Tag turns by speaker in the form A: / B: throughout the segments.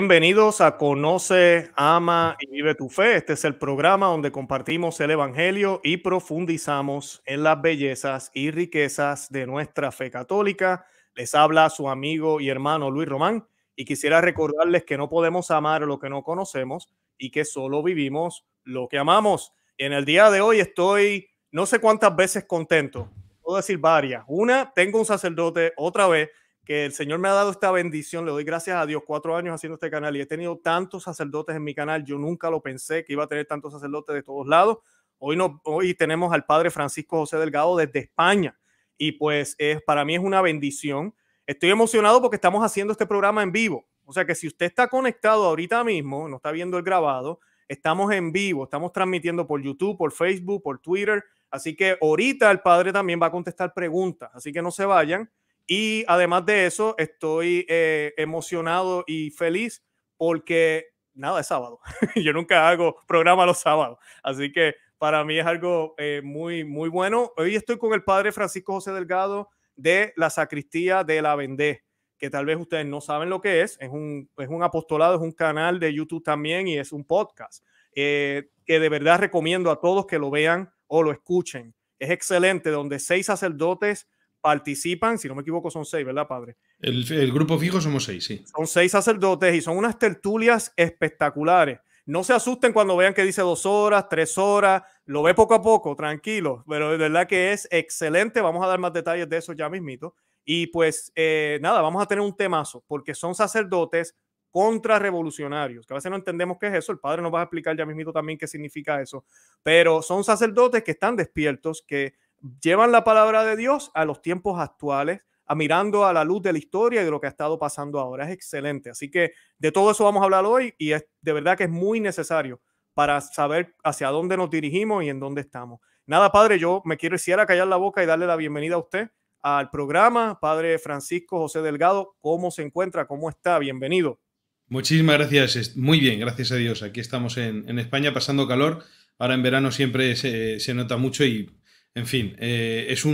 A: Bienvenidos a Conoce, Ama y Vive tu Fe. Este es el programa donde compartimos el Evangelio y profundizamos en las bellezas y riquezas de nuestra fe católica. Les habla su amigo y hermano Luis Román y quisiera recordarles que no podemos amar lo que no conocemos y que solo vivimos lo que amamos. en el día de hoy estoy no sé cuántas veces contento, puedo decir varias. Una, tengo un sacerdote otra vez que el Señor me ha dado esta bendición, le doy gracias a Dios, cuatro años haciendo este canal y he tenido tantos sacerdotes en mi canal, yo nunca lo pensé que iba a tener tantos sacerdotes de todos lados. Hoy, hoy tenemos al padre Francisco José Delgado desde España y pues es, para mí es una bendición. Estoy emocionado porque estamos haciendo este programa en vivo. O sea que si usted está conectado ahorita mismo, no está viendo el grabado, estamos en vivo, estamos transmitiendo por YouTube, por Facebook, por Twitter. Así que ahorita el padre también va a contestar preguntas, así que no se vayan. Y además de eso, estoy eh, emocionado y feliz porque nada es sábado. Yo nunca hago programa los sábados. Así que para mí es algo eh, muy, muy bueno. Hoy estoy con el padre Francisco José Delgado de la Sacristía de la Vendée, que tal vez ustedes no saben lo que es. Es un, es un apostolado, es un canal de YouTube también y es un podcast eh, que de verdad recomiendo a todos que lo vean o lo escuchen. Es excelente, donde seis sacerdotes participan, si no me equivoco, son seis, ¿verdad, padre?
B: El, grupo fijo somos seis, sí.
A: Son seis sacerdotes y son unas tertulias espectaculares. No se asusten cuando vean que dice dos horas, tres horas, lo ve poco a poco, tranquilo, pero de verdad que es excelente. Vamos a dar más detalles de eso ya mismito. Y pues eh, nada, vamos a tener un temazo, porque son sacerdotes contrarrevolucionarios, que a veces no entendemos qué es eso, el padre nos va a explicar ya mismito también qué significa eso, pero son sacerdotes que están despiertos, que llevan la palabra de Dios a los tiempos actuales, mirando a la luz de la historia y de lo que ha estado pasando ahora. Es excelente. Así que de todo eso vamos a hablar hoy y es de verdad que es muy necesario para saber hacia dónde nos dirigimos y en dónde estamos. Nada, padre, yo me quiero a callar la boca y darle la bienvenida a usted al programa. Padre Francisco José Delgado, ¿cómo se encuentra? ¿Cómo está? Bienvenido. Muchísimas
B: gracias. Muy bien, gracias a Dios. Aquí estamos en, España pasando calor. Ahora en verano siempre se eh, nota mucho y en fin, eh, es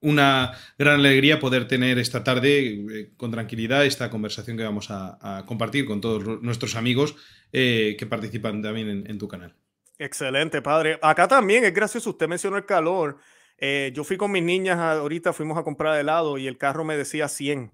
B: una gran alegría poder tener esta tarde eh, con tranquilidad esta conversación que vamos a, compartir con todos nuestros amigos eh, que participan también en, tu canal.
A: Excelente, padre. Acá también es gracioso, usted mencionó el calor. yo fui con mis niñas ahorita, fuimos a comprar helado y el carro me decía 100.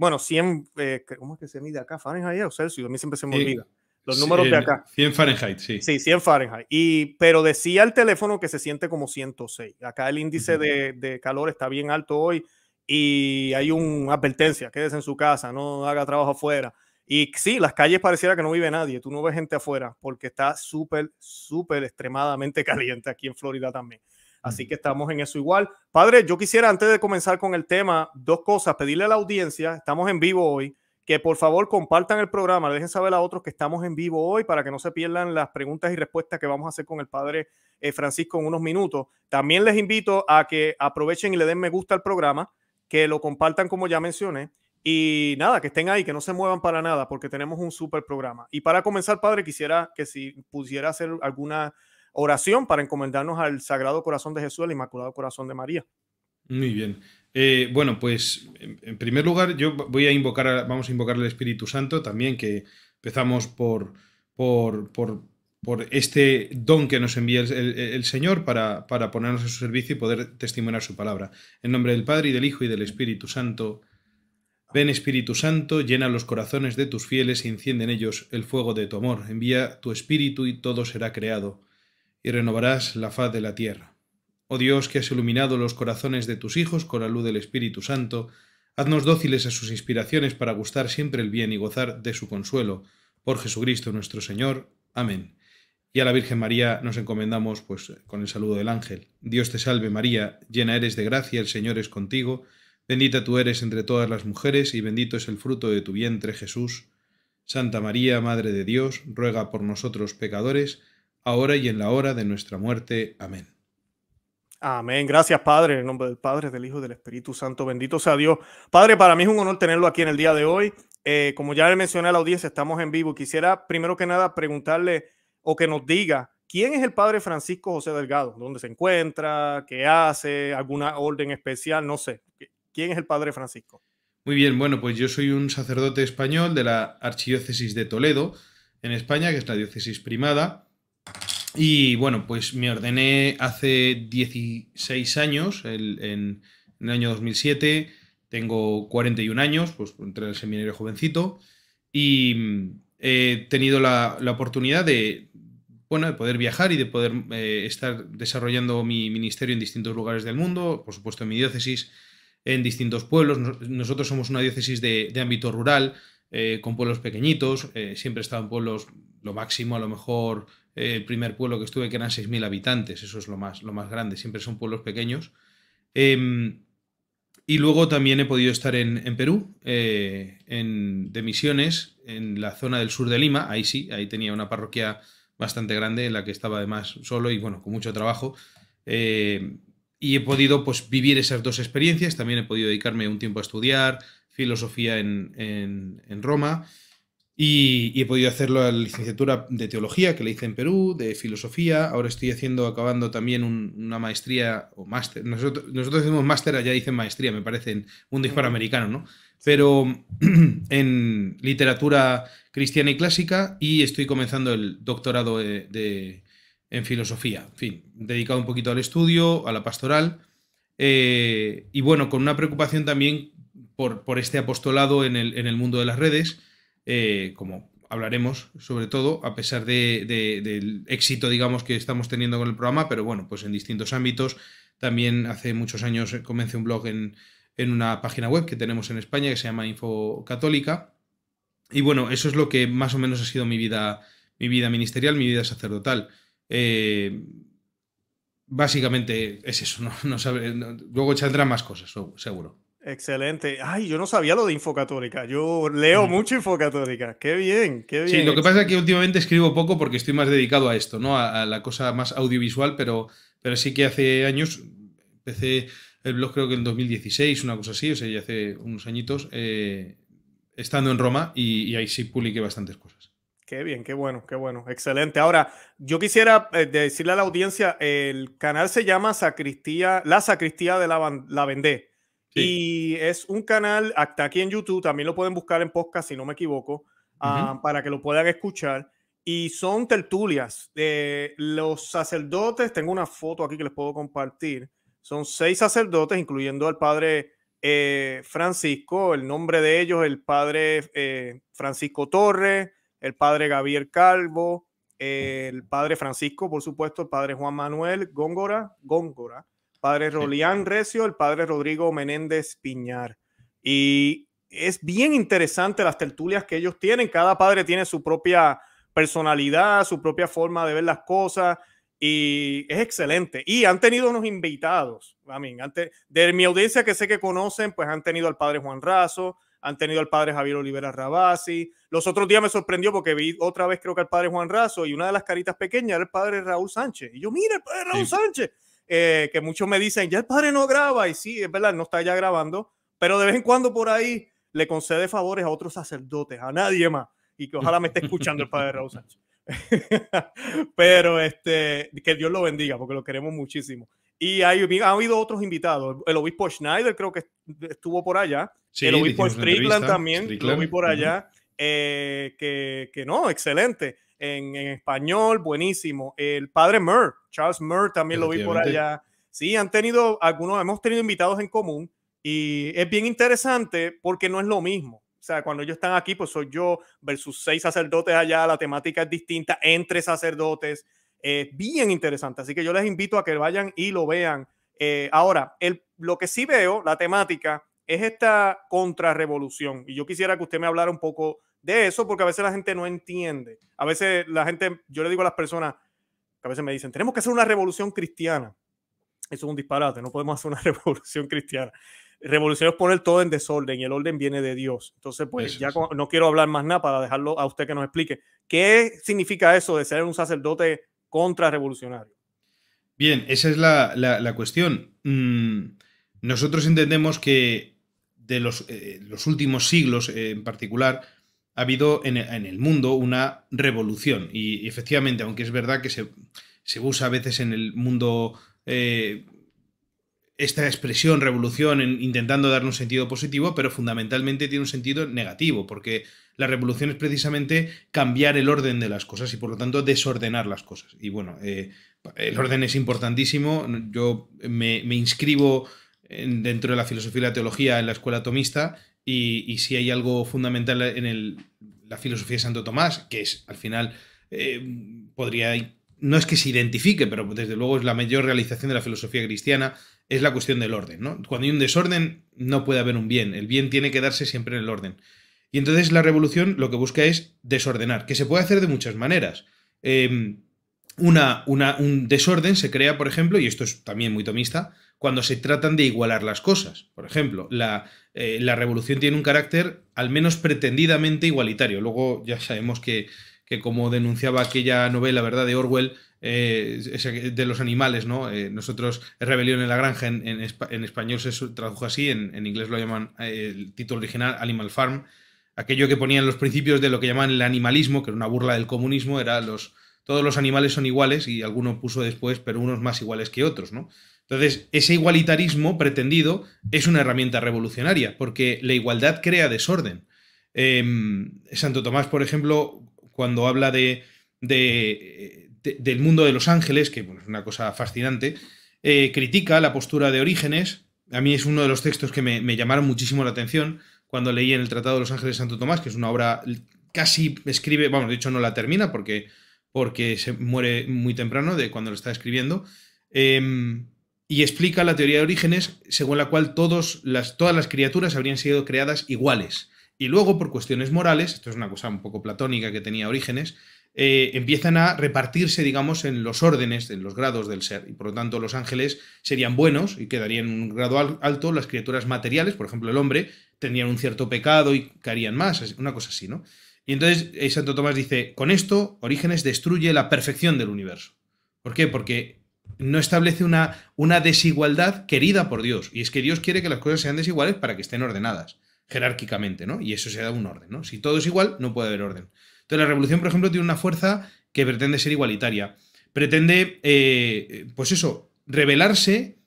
A: bueno, 100, ¿cómo es que se mide acá? Fahrenheit o Celsius, a mí siempre se me olvida los números de acá.
B: 100 Fahrenheit, sí.
A: Sí, 100 Fahrenheit. Y, pero decía el teléfono que se siente como 106. Acá el índice de, de, calor está bien alto hoy y hay una advertencia, quédese en su casa, no haga trabajo afuera. Y sí, las calles pareciera que no vive nadie, tú no ves gente afuera porque está súper, súper extremadamente caliente aquí en Florida también. Así que estamos en eso igual. Padre, yo quisiera antes de comenzar con el tema, dos cosas, pedirle a la audiencia, estamos en vivo hoy, que por favor compartan el programa, dejen saber a otros que estamos en vivo hoy para que no se pierdan las preguntas y respuestas que vamos a hacer con el padre eh, Francisco en unos minutos. También les invito a que aprovechen y le den me gusta al programa, que lo compartan como ya mencioné. Y nada, que estén ahí, que no se muevan para nada, porque tenemos un súper programa. Y para comenzar, padre, quisiera que si pudiera hacer alguna oración para encomendarnos al Sagrado Corazón de Jesús, al Inmaculado Corazón de María.
B: Muy bien. Eh, bueno, pues en primer lugar yo voy a invocar, vamos a invocar al Espíritu Santo también, que empezamos por, por, por, por este don que nos envía el, Señor para, para, ponernos a su servicio y poder testimoniar su palabra. En nombre del Padre y del Hijo y del Espíritu Santo. Ven Espíritu Santo, llena los corazones de tus fieles y enciende en ellos el fuego de tu amor. Envía tu Espíritu y todo será creado, y renovarás la faz de la tierra. Oh Dios, que has iluminado los corazones de tus hijos con la luz del Espíritu Santo, haznos dóciles a sus inspiraciones para gustar siempre el bien y gozar de su consuelo. Por Jesucristo nuestro Señor. Amén. Y a la Virgen María nos encomendamos pues con el saludo del ángel. Dios te salve María, llena eres de gracia, el Señor es contigo, bendita tú eres entre todas las mujeres y bendito es el fruto de tu vientre Jesús. Santa María, Madre de Dios, ruega por nosotros pecadores, ahora y en la hora de nuestra muerte. Amén.
A: Amén. Gracias, Padre, en el nombre del Padre, del Hijo y del Espíritu Santo. Bendito sea Dios. Padre, para mí es un honor tenerlo aquí en el día de hoy. Eh, como ya le mencioné a la audiencia, estamos en vivo. Quisiera primero que nada preguntarle o que nos diga quién es el Padre Francisco José Delgado, dónde se encuentra, qué hace, alguna orden especial, no sé. ¿Quién es el Padre Francisco?
B: Muy bien, bueno, pues yo soy un sacerdote español de la Archidiócesis de Toledo, en España, que es la diócesis primada y bueno, pues me ordené hace 16 años, en, el año 2007, tengo 41 años, pues entré el seminario jovencito y mm, he tenido la, oportunidad de, bueno, de poder viajar y de poder eh, estar desarrollando mi ministerio en distintos lugares del mundo, por supuesto en mi diócesis, en distintos pueblos. Nosotros somos una diócesis de, ámbito rural, eh, con pueblos pequeñitos, eh, siempre he estado en pueblos lo máximo, a lo mejor el primer pueblo que estuve, que eran 6.000 habitantes, eso es lo más, lo más grande, siempre son pueblos pequeños. Em, y luego también he podido estar en, Perú, eh, en, de misiones, en la zona del sur de Lima, ahí sí, ahí tenía una parroquia bastante grande en la que estaba además solo y bueno, con mucho trabajo. Eh, y he podido pues, vivir esas dos experiencias, también he podido dedicarme un tiempo a estudiar filosofía en, en Roma y, he podido hacerlo la licenciatura de teología que le hice en Perú, de filosofía. Ahora estoy haciendo, acabando también una maestría o máster. Nosotros, nosotros hacemos máster, allá dicen maestría, me parece, un disparo americano, ¿no? Pero en literatura cristiana y clásica y estoy comenzando el doctorado de, en filosofía. En fin, dedicado un poquito al estudio, a la pastoral. Eh, y bueno, con una preocupación también por, por este apostolado en el mundo de las redes eh, como hablaremos sobre todo, a pesar del éxito, digamos, que estamos teniendo con el programa, pero bueno, pues en distintos ámbitos. También hace muchos años eh, comencé un blog en, una página web que tenemos en España que se llama Info Católica. Y bueno, eso es lo que más o menos ha sido mi vida, mi vida ministerial, mi vida sacerdotal. Eh, básicamente es eso, ¿no? luego saldrán más cosas, seguro.
A: Excelente. Ay, yo no sabía lo de Infocatólica. Yo leo mm. mucho Infocatólica. Qué bien, qué bien. Sí, lo que pasa es
B: que últimamente escribo poco porque estoy más dedicado a esto, ¿no? A, la cosa más audiovisual, pero, pero sí que hace años empecé el blog creo que en 2016, una cosa así, o sea, ya hace unos añitos, eh, estando en Roma y, ahí sí publiqué bastantes cosas.
A: Qué bien, qué bueno, qué bueno. Excelente. Ahora, yo quisiera eh, decirle a la audiencia, el canal se llama Sacristía, La Sacristía de la, la y es un canal, hasta aquí en YouTube, también lo pueden buscar en podcast, si no me equivoco, ah, para que lo puedan escuchar. Y son tertulias de los sacerdotes. Tengo una foto aquí que les puedo compartir. Son seis sacerdotes, incluyendo al padre eh, Francisco, el nombre de ellos, el padre eh, Francisco Torres, el padre Gabriel Calvo, el padre Francisco, por supuesto, el padre Juan Manuel Góngora, Góngora padre Rolián Recio, el padre Rodrigo Menéndez Piñar. Y es bien interesante las tertulias que ellos tienen. Cada padre tiene su propia personalidad, su propia forma de ver las cosas y es excelente. Y han tenido unos invitados, a de mi audiencia que sé que conocen, pues han tenido al padre Juan Razo, han tenido al padre Javier Olivera Rabasi. Los otros días me sorprendió porque vi otra vez creo que al padre Juan Razo y una de las caritas pequeñas era el padre Raúl Sánchez. Y yo, mira, el padre Raúl Sánchez. Eh, que muchos me dicen, ya el padre no graba, y sí, es verdad, no está ya grabando, pero de vez en cuando por ahí le concede favores a otros sacerdotes, a nadie más, y que ojalá me esté escuchando el padre Raúl Sánchez. pero este, que Dios lo bendiga, porque lo queremos muchísimo. Y hay, ha habido otros invitados. El obispo Schneider creo que estuvo por allá. el obispo Strickland también, por allá. Eh, que, que, no, excelente en, español, buenísimo. El padre Murr, Charles Murr también lo vi por allá. Sí, han tenido algunos, hemos tenido invitados en común y es bien interesante porque no es lo mismo. O sea, cuando ellos están aquí, pues soy yo versus seis sacerdotes allá, la temática es distinta entre sacerdotes. Es bien interesante, así que yo les invito a que vayan y lo vean. Eh, ahora, el, lo que sí veo, la temática, es esta contrarrevolución. Y yo quisiera que usted me hablara un poco de eso porque a veces la gente no entiende. A veces la gente, yo le digo a las personas que a veces me dicen, tenemos que hacer una revolución cristiana. Eso es un disparate, no podemos hacer una revolución cristiana. Revolución es poner todo en desorden y el orden viene de Dios. Entonces, pues ya no quiero hablar más nada para dejarlo a usted que nos explique. ¿Qué significa eso de ser un sacerdote contrarrevolucionario?
B: Bien, esa es la, cuestión. Mm, nosotros entendemos que de los, eh, últimos siglos eh, en particular, ha habido e, en el, mundo una revolución. Y efectivamente, aunque es verdad que se, usa a veces en el mundo eh, esta expresión revolución intentando dar un sentido positivo, pero fundamentalmente tiene un sentido negativo, porque la revolución es precisamente cambiar el orden de las cosas y por lo tanto desordenar las cosas. Y bueno, eh, el orden es importantísimo. Yo me, inscribo dentro de la filosofía y la teología en la escuela tomista y, si hay algo fundamental en la filosofía de Santo Tomás, que es al final, eh, podría, no es que se identifique, pero desde luego es la mayor realización de la filosofía cristiana, es la cuestión del orden. ¿no? Cuando hay un desorden, no puede haber un bien, el bien tiene que darse siempre en el orden. Y entonces la revolución lo que busca es desordenar, que se puede hacer de muchas maneras. Eh, un desorden se crea, por ejemplo, y esto es también muy tomista, cuando se tratan de igualar las cosas. Por ejemplo, la, eh, revolución tiene un carácter al menos pretendidamente igualitario. Luego ya sabemos que, como denunciaba aquella novela, ¿verdad?, de Orwell, eh, de los animales, ¿no? Eh, nosotros, Rebelión en la Granja, en, español se tradujo así, en, en inglés lo llaman, el título original, Animal Farm, aquello que ponían los principios de lo que llaman el animalismo, que era una burla del comunismo, era los todos los animales son iguales y alguno puso después, pero unos más iguales que otros, ¿no? Entonces, ese igualitarismo pretendido es una herramienta revolucionaria, porque la igualdad crea desorden. Em, Santo Tomás, por ejemplo, cuando habla de, del mundo de los ángeles, que es una cosa fascinante, eh, critica la postura de Orígenes. A mí es uno de los textos que me, llamaron muchísimo la atención cuando leí en el Tratado de los Ángeles de Santo Tomás, que es una obra casi escribe, vamos, bueno, de hecho no la termina porque porque se muere muy temprano de cuando lo está escribiendo, em, y explica la teoría de orígenes según la cual todas las criaturas habrían sido creadas iguales. Y luego, por cuestiones morales, esto es una cosa un poco platónica que tenía orígenes, eh, empiezan a repartirse, digamos, en los órdenes, en los grados del ser. Y por lo tanto, los ángeles serían buenos y quedarían en un grado alto, las criaturas materiales, por ejemplo, el hombre, tendrían un cierto pecado y caerían más, una cosa así, ¿no? Y entonces eh, Santo Tomás dice, con esto Orígenes destruye la perfección del universo. ¿Por qué? Porque no establece una, una desigualdad querida por Dios. Y es que Dios quiere que las cosas sean desiguales para que estén ordenadas jerárquicamente, ¿no? Y eso se da un orden, ¿no? Si todo es igual, no puede haber orden. Entonces la revolución, por ejemplo, tiene una fuerza que pretende ser igualitaria. Pretende, eh, pues eso, rebelarse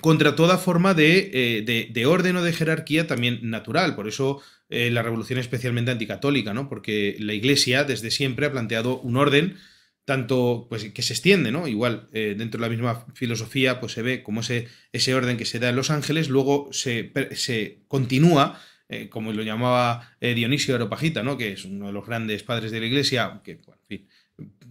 B: contra toda forma eh, de, orden o de jerarquía también natural. Por eso eh, la revolución es especialmente anticatólica, ¿no? Porque la Iglesia desde siempre ha planteado un orden tanto pues, que se extiende, ¿no? Igual, eh, dentro de la misma filosofía, pues se ve como ese, ese orden que se da en Los Ángeles, luego se, continúa, como lo llamaba Dionisio Aropagita, ¿no? Que es uno de los grandes padres de la Iglesia, que,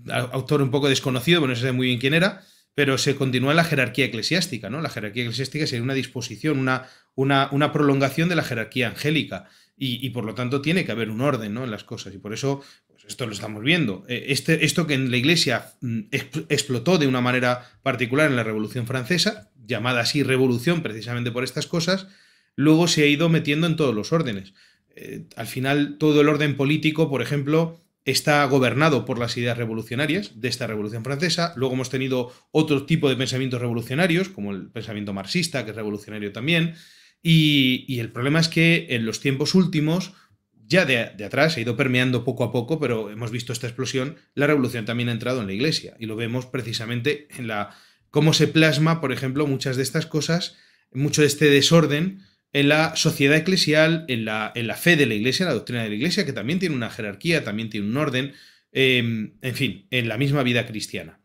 B: autor un poco desconocido, bueno, no sé muy bien quién era, pero se continúa en la jerarquía eclesiástica, ¿no? La jerarquía eclesiástica sería una disposición, una, una, prolongación de la jerarquía angélica. Y, por lo tanto tiene que haber un orden en las cosas. Y por eso pues, esto lo estamos viendo. Eh, este, esto que en la Iglesia mm, explotó de una manera particular en la Revolución Francesa, llamada así revolución precisamente por estas cosas, luego se ha ido metiendo en todos los órdenes. Eh, al final todo el orden político, por ejemplo, está gobernado por las ideas revolucionarias de esta Revolución Francesa. Luego hemos tenido otro tipo de pensamientos revolucionarios, como el pensamiento marxista, que es revolucionario también. Y, el problema es que en los tiempos últimos, ya de, atrás atrás, ha ido permeando poco a poco, pero hemos visto esta explosión, la revolución también ha entrado en la Iglesia. Y lo vemos precisamente en la cómo se plasma, por ejemplo, muchas de estas cosas, mucho de este desorden en la sociedad eclesial, en la, en la fe de la iglesia, en la doctrina de la iglesia, que también tiene una jerarquía, también tiene un orden, em, en fin, en la misma vida cristiana.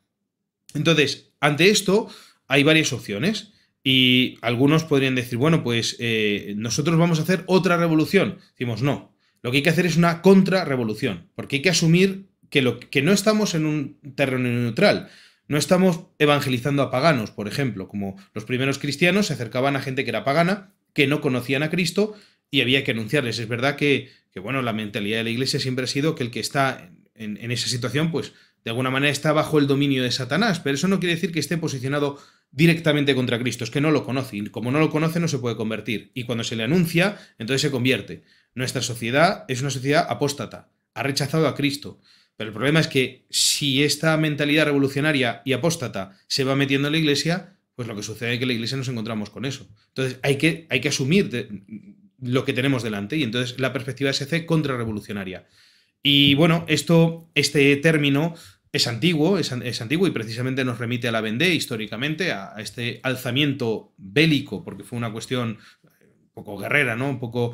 B: Entonces, ante esto hay varias opciones y algunos podrían decir, bueno, pues eh, nosotros vamos a hacer otra revolución. Decimos, no, lo que hay que hacer es una contrarrevolución, porque hay que asumir que, lo, que no estamos en un terreno neutral. No estamos evangelizando a paganos, por ejemplo, como los primeros cristianos se acercaban a gente que era pagana que no conocían a Cristo y había que anunciarles. Es verdad que, que bueno, la mentalidad de la iglesia siempre ha sido que el que está en, en esa situación, pues de alguna manera está bajo el dominio de Satanás, pero eso no quiere decir que esté posicionado directamente contra Cristo, es que no lo conoce, y como no lo conoce no se puede convertir, y cuando se le anuncia, entonces se convierte. Nuestra sociedad es una sociedad apóstata, ha rechazado a Cristo, pero el problema es que si esta mentalidad revolucionaria y apóstata se va metiendo en la iglesia, pues lo que sucede es que la iglesia nos encontramos con eso. Entonces hay que, hay que asumir lo que tenemos delante y entonces la perspectiva se hace contrarrevolucionaria. Y bueno, esto, este término es antiguo, es, antiguo y precisamente nos remite a la Vendée históricamente, a, este alzamiento bélico, porque fue una cuestión un eh, poco guerrera, ¿no? un poco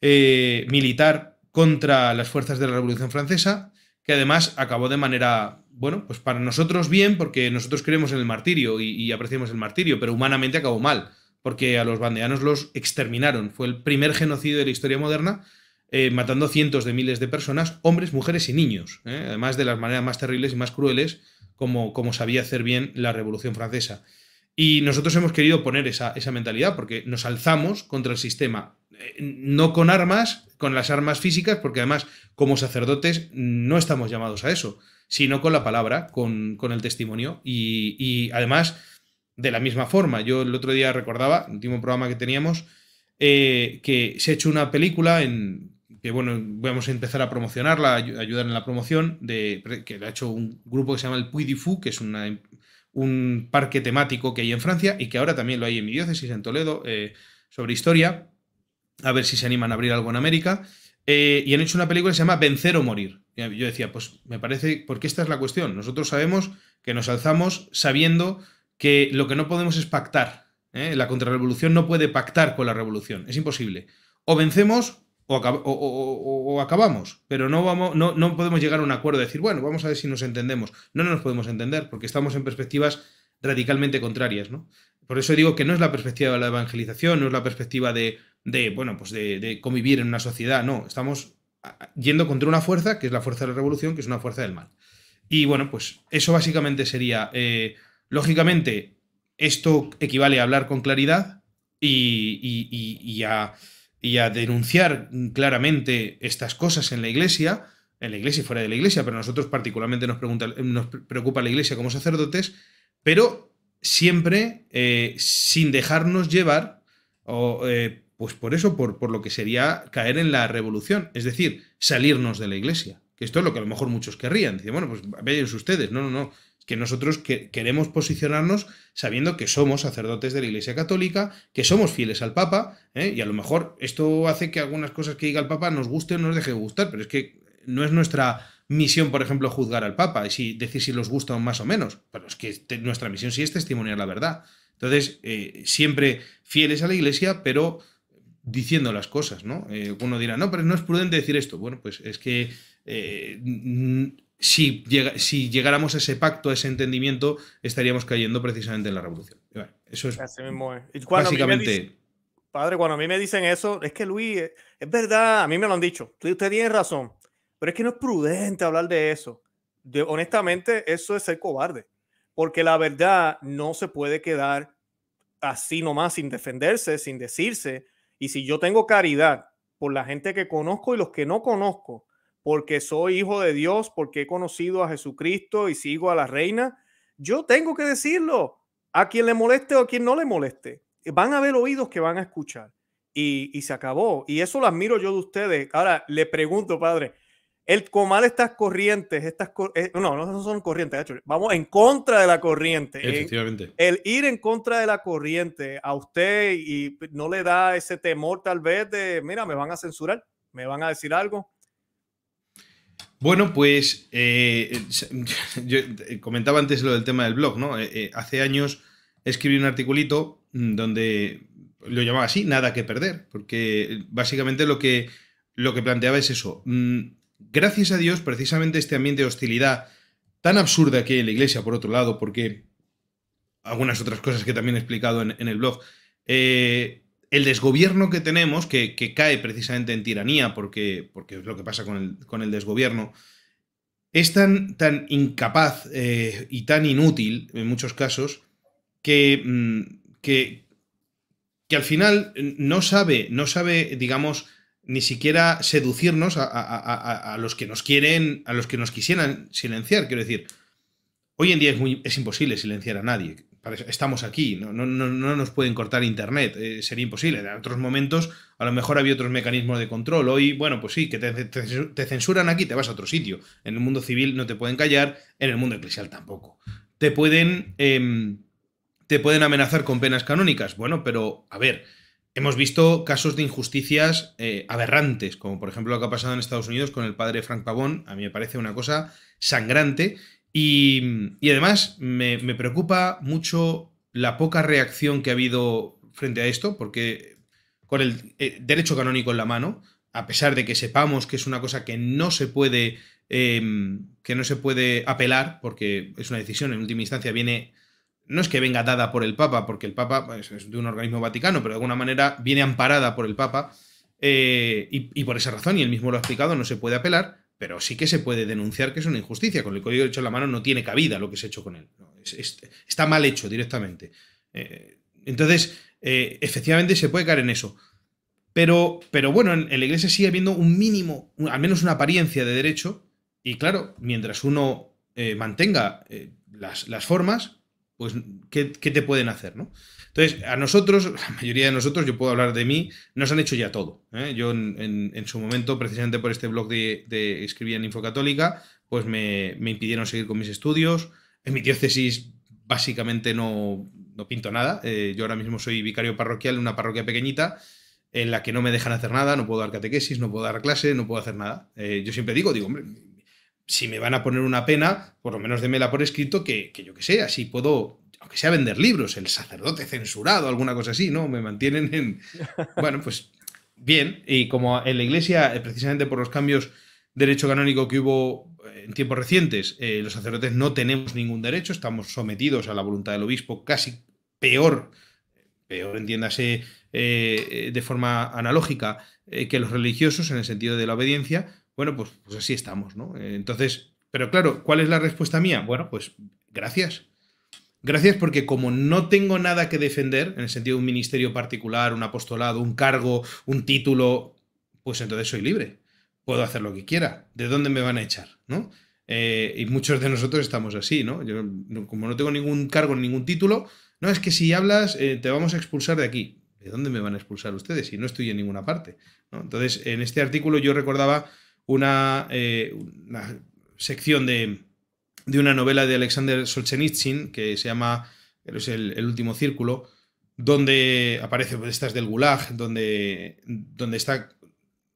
B: eh, militar contra las fuerzas de la Revolución Francesa, que además acabó de manera bueno, pues para nosotros bien, porque nosotros creemos en el martirio y, apreciamos el martirio, pero humanamente acabó mal, porque a los bandeanos los exterminaron. Fue el primer genocidio de la historia moderna, eh, matando cientos de miles de personas, hombres, mujeres y niños, ¿eh? además de las maneras más terribles y más crueles, como, como sabía hacer bien la Revolución Francesa. Y nosotros hemos querido poner esa, esa mentalidad, porque nos alzamos contra el sistema, eh, no con armas, con las armas físicas, porque además como sacerdotes no estamos llamados a eso sino con la palabra, con, el testimonio. Y, además, de la misma forma, yo el otro día recordaba, el último programa que teníamos, eh, que se ha hecho una película en que bueno, vamos a empezar a promocionarla, a ayudar en la promoción, de, que la ha hecho un grupo que se llama el Puy du que es un parque temático que hay en Francia y que ahora también lo hay en mi diócesis, en Toledo, eh, sobre historia, a ver si se animan a abrir algo en América. Eh, y han hecho una película que se llama Vencer o Morir, yo decía, pues me parece, porque esta es la cuestión. Nosotros sabemos que nos alzamos sabiendo que lo que no podemos es pactar. ¿eh? La contrarrevolución no puede pactar con la revolución, es imposible. O vencemos o, acabamos, pero no, vamos, no, no podemos llegar a un acuerdo de decir, bueno, vamos a ver si nos entendemos. No, no nos podemos entender porque estamos en perspectivas radicalmente contrarias. Por eso digo que no es la perspectiva de la evangelización, no es la perspectiva de, bueno, pues de convivir en una sociedad, no, estamos yendo contra una fuerza, que es la fuerza de la revolución, que es una fuerza del mal. Y bueno, pues eso básicamente sería, eh, lógicamente, esto equivale a hablar con claridad y, y, y, a, denunciar claramente estas cosas en la iglesia, en la iglesia y fuera de la iglesia, pero a nosotros particularmente nos, nos preocupa la iglesia como sacerdotes, pero siempre eh, sin dejarnos llevar o, eh, pues por eso, por, lo que sería caer en la revolución, es decir, salirnos de la iglesia. Que esto es lo que a lo mejor muchos querrían. Dicen, bueno, pues vean ustedes. No, no, no que nosotros que queremos posicionarnos sabiendo que somos sacerdotes de la Iglesia Católica, que somos fieles al Papa, ¿eh? y a lo mejor esto hace que algunas cosas que diga el Papa nos gusten o nos deje gustar, pero es que no es nuestra misión, por ejemplo, juzgar al Papa y si, decir si los gusta más o menos, pero es que este, nuestra misión sí es testimoniar la verdad. Entonces, eh, siempre fieles a la Iglesia, pero diciendo las cosas, ¿no? Eh, uno dirá, no, pero no es prudente decir esto. Bueno, pues es que eh, si, si, llegáramos a ese pacto, a ese entendimiento, estaríamos cayendo precisamente en la revolución. eso es
A: básicamente... padre, cuando a mí me dicen eso, es que Luis, eh, es verdad, a mí me lo han dicho, usted tiene razón, pero es que no es prudente hablar de eso. De, honestamente, eso es ser cobarde, porque la verdad no se puede quedar así nomás, sin defenderse, sin decirse, y si yo tengo caridad por la gente que conozco y los que no conozco, porque soy hijo de Dios, porque he conocido a Jesucristo y sigo a la reina, yo tengo que decirlo a quien le moleste o a quien no le moleste. Eh, van a haber oídos que van a escuchar. Y, y se acabó. Y eso lo admiro yo de ustedes. Ahora le pregunto, padre, el comar estas corrientes, estas eh, no, no son corrientes, vamos en contra de la corriente.
B: Efectivamente.
A: El, ir en contra de la corriente a usted y no le da ese temor tal vez de, mira, me van a censurar, me van a decir algo.
B: Bueno, pues eh, yo eh, comentaba antes lo del tema del blog, ¿no? hace años escribí un articulito mm, donde lo llamaba así, nada que perder, porque básicamente lo que, lo que planteaba es eso. Mm, gracias a Dios, precisamente este ambiente de hostilidad tan absurda que hay en la iglesia, por otro lado, porque algunas otras cosas que también he explicado en, el blog, eh, el desgobierno que tenemos, que, cae precisamente en tiranía, porque, porque es lo que pasa con el, desgobierno, es tan, tan incapaz eh, y tan inútil en muchos casos que, mm, que, que al final no sabe, no sabe, digamos, ni siquiera seducirnos a, los que nos quieren, a los que nos quisieran silenciar. Quiero decir, hoy en día es, imposible silenciar a nadie. Estamos aquí, no, no, no, nos pueden cortar internet, eh, sería imposible. En otros momentos a lo mejor había otros mecanismos de control. Hoy, bueno, pues sí, que te, censuran aquí, te vas a otro sitio. En el mundo civil no te pueden callar, en el mundo eclesial tampoco. Te pueden, em, te pueden amenazar con penas canónicas. Bueno, pero a ver, Hemos visto casos de injusticias eh, aberrantes, como por ejemplo lo que ha pasado en Estados Unidos con el padre Frank Pavón. A mí me parece una cosa sangrante. Y, además me, preocupa mucho la poca reacción que ha habido frente a esto, porque con el eh, derecho canónico en la mano, a pesar de que sepamos que es una cosa que no se puede, em, que no se puede apelar, porque es una decisión en última instancia, viene no es que venga dada por el Papa, porque el Papa pues, es de un organismo vaticano, pero de alguna manera viene amparada por el Papa, eh, y, por esa razón, y él mismo lo ha explicado, no se puede apelar, pero sí que se puede denunciar que es una injusticia. Con el código de Derecho en la mano no tiene cabida lo que se ha hecho con él. está mal hecho directamente. Eh, entonces, eh, efectivamente se puede caer en eso. Pero, pero bueno, en, la iglesia sigue habiendo un mínimo, al menos una apariencia de derecho, y claro, mientras uno mantenga las, las formas, pues, ¿qué, te pueden hacer? ¿no? Entonces, a nosotros, la mayoría de nosotros, yo puedo hablar de mí, nos han hecho ya todo. ¿eh? Yo en, su momento, precisamente por este blog de, de escribía en Infocatólica, pues me, impidieron seguir con mis estudios. En mi diócesis básicamente no, no pinto nada. Eh, yo ahora mismo soy vicario parroquial en una parroquia pequeñita en la que no me dejan hacer nada, no puedo dar catequesis, no puedo dar clase, no puedo hacer nada. Eh, yo siempre digo, digo, hombre, si me van a poner una pena, por lo menos démela por escrito, que, yo que sé, así puedo, aunque sea vender libros, el sacerdote censurado, alguna cosa así, ¿no? Me mantienen en... Bueno, pues bien, y como en la Iglesia, eh, precisamente por los cambios de derecho canónico que hubo eh, en tiempos recientes, eh, los sacerdotes no tenemos ningún derecho, estamos sometidos a la voluntad del obispo, casi peor, peor entiéndase de forma analógica, que los religiosos en el sentido de la obediencia, bueno, pues, pues, así estamos, ¿no? Eh, entonces, pero claro, ¿cuál es la respuesta mía? Bueno, pues gracias. Gracias porque como no tengo nada que defender, en el sentido de un ministerio particular, un apostolado, un cargo, un título, pues entonces soy libre. Puedo hacer lo que quiera. ¿De dónde me van a echar? Eh, y muchos de nosotros estamos así, ¿no? Yo, como no tengo ningún cargo, ningún título, no, es que si hablas, eh, te vamos a expulsar de aquí. ¿De dónde me van a expulsar ustedes si no estoy en ninguna parte? Entonces, en este artículo yo recordaba eh, una, sección de, una novela de Alexander Solzhenitsyn que se llama es el, último círculo, donde aparece, pues, estas del Gulag, donde, donde está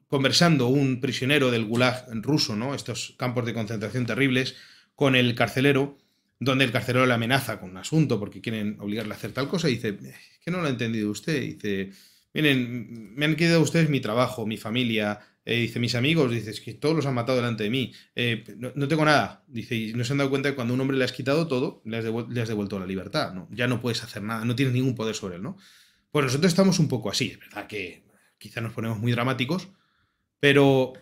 B: conversando un prisionero del Gulag ruso, ¿no? estos campos de concentración terribles, con el carcelero, donde el carcelero le amenaza con un asunto porque quieren obligarle a hacer tal cosa, y dice, que no lo ha entendido usted, dice, miren, me han quedado ustedes mi trabajo, mi familia, eh, dice, mis amigos, dices que todos los han matado delante de mí, eh, no, tengo nada, dice, y no se han dado cuenta que cuando a un hombre le has quitado todo, le has, devuelto la libertad, ¿no? ya no puedes hacer nada, no tienes ningún poder sobre él, ¿no? Pues nosotros estamos un poco así, es verdad que quizá nos ponemos muy dramáticos, pero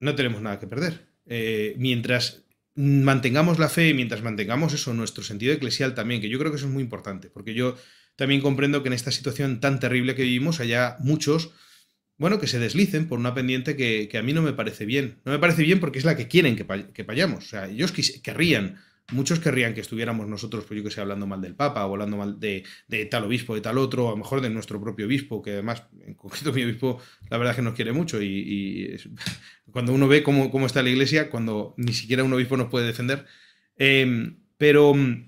B: no tenemos nada que perder. Eh, mientras mantengamos la fe, mientras mantengamos eso, nuestro sentido eclesial también, que yo creo que eso es muy importante, porque yo también comprendo que en esta situación tan terrible que vivimos haya muchos, bueno, que se deslicen por una pendiente que, a mí no me parece bien. No me parece bien porque es la que quieren que, vayamos. O sea, ellos querrían, muchos querrían que estuviéramos nosotros, pues yo que sé, hablando mal del Papa o hablando mal de, tal obispo, de tal otro, a lo mejor de nuestro propio obispo, que además, en concreto, mi obispo, la verdad es que nos quiere mucho. Y, cuando uno ve cómo, está la iglesia, cuando ni siquiera un obispo nos puede defender. Em, pero mm,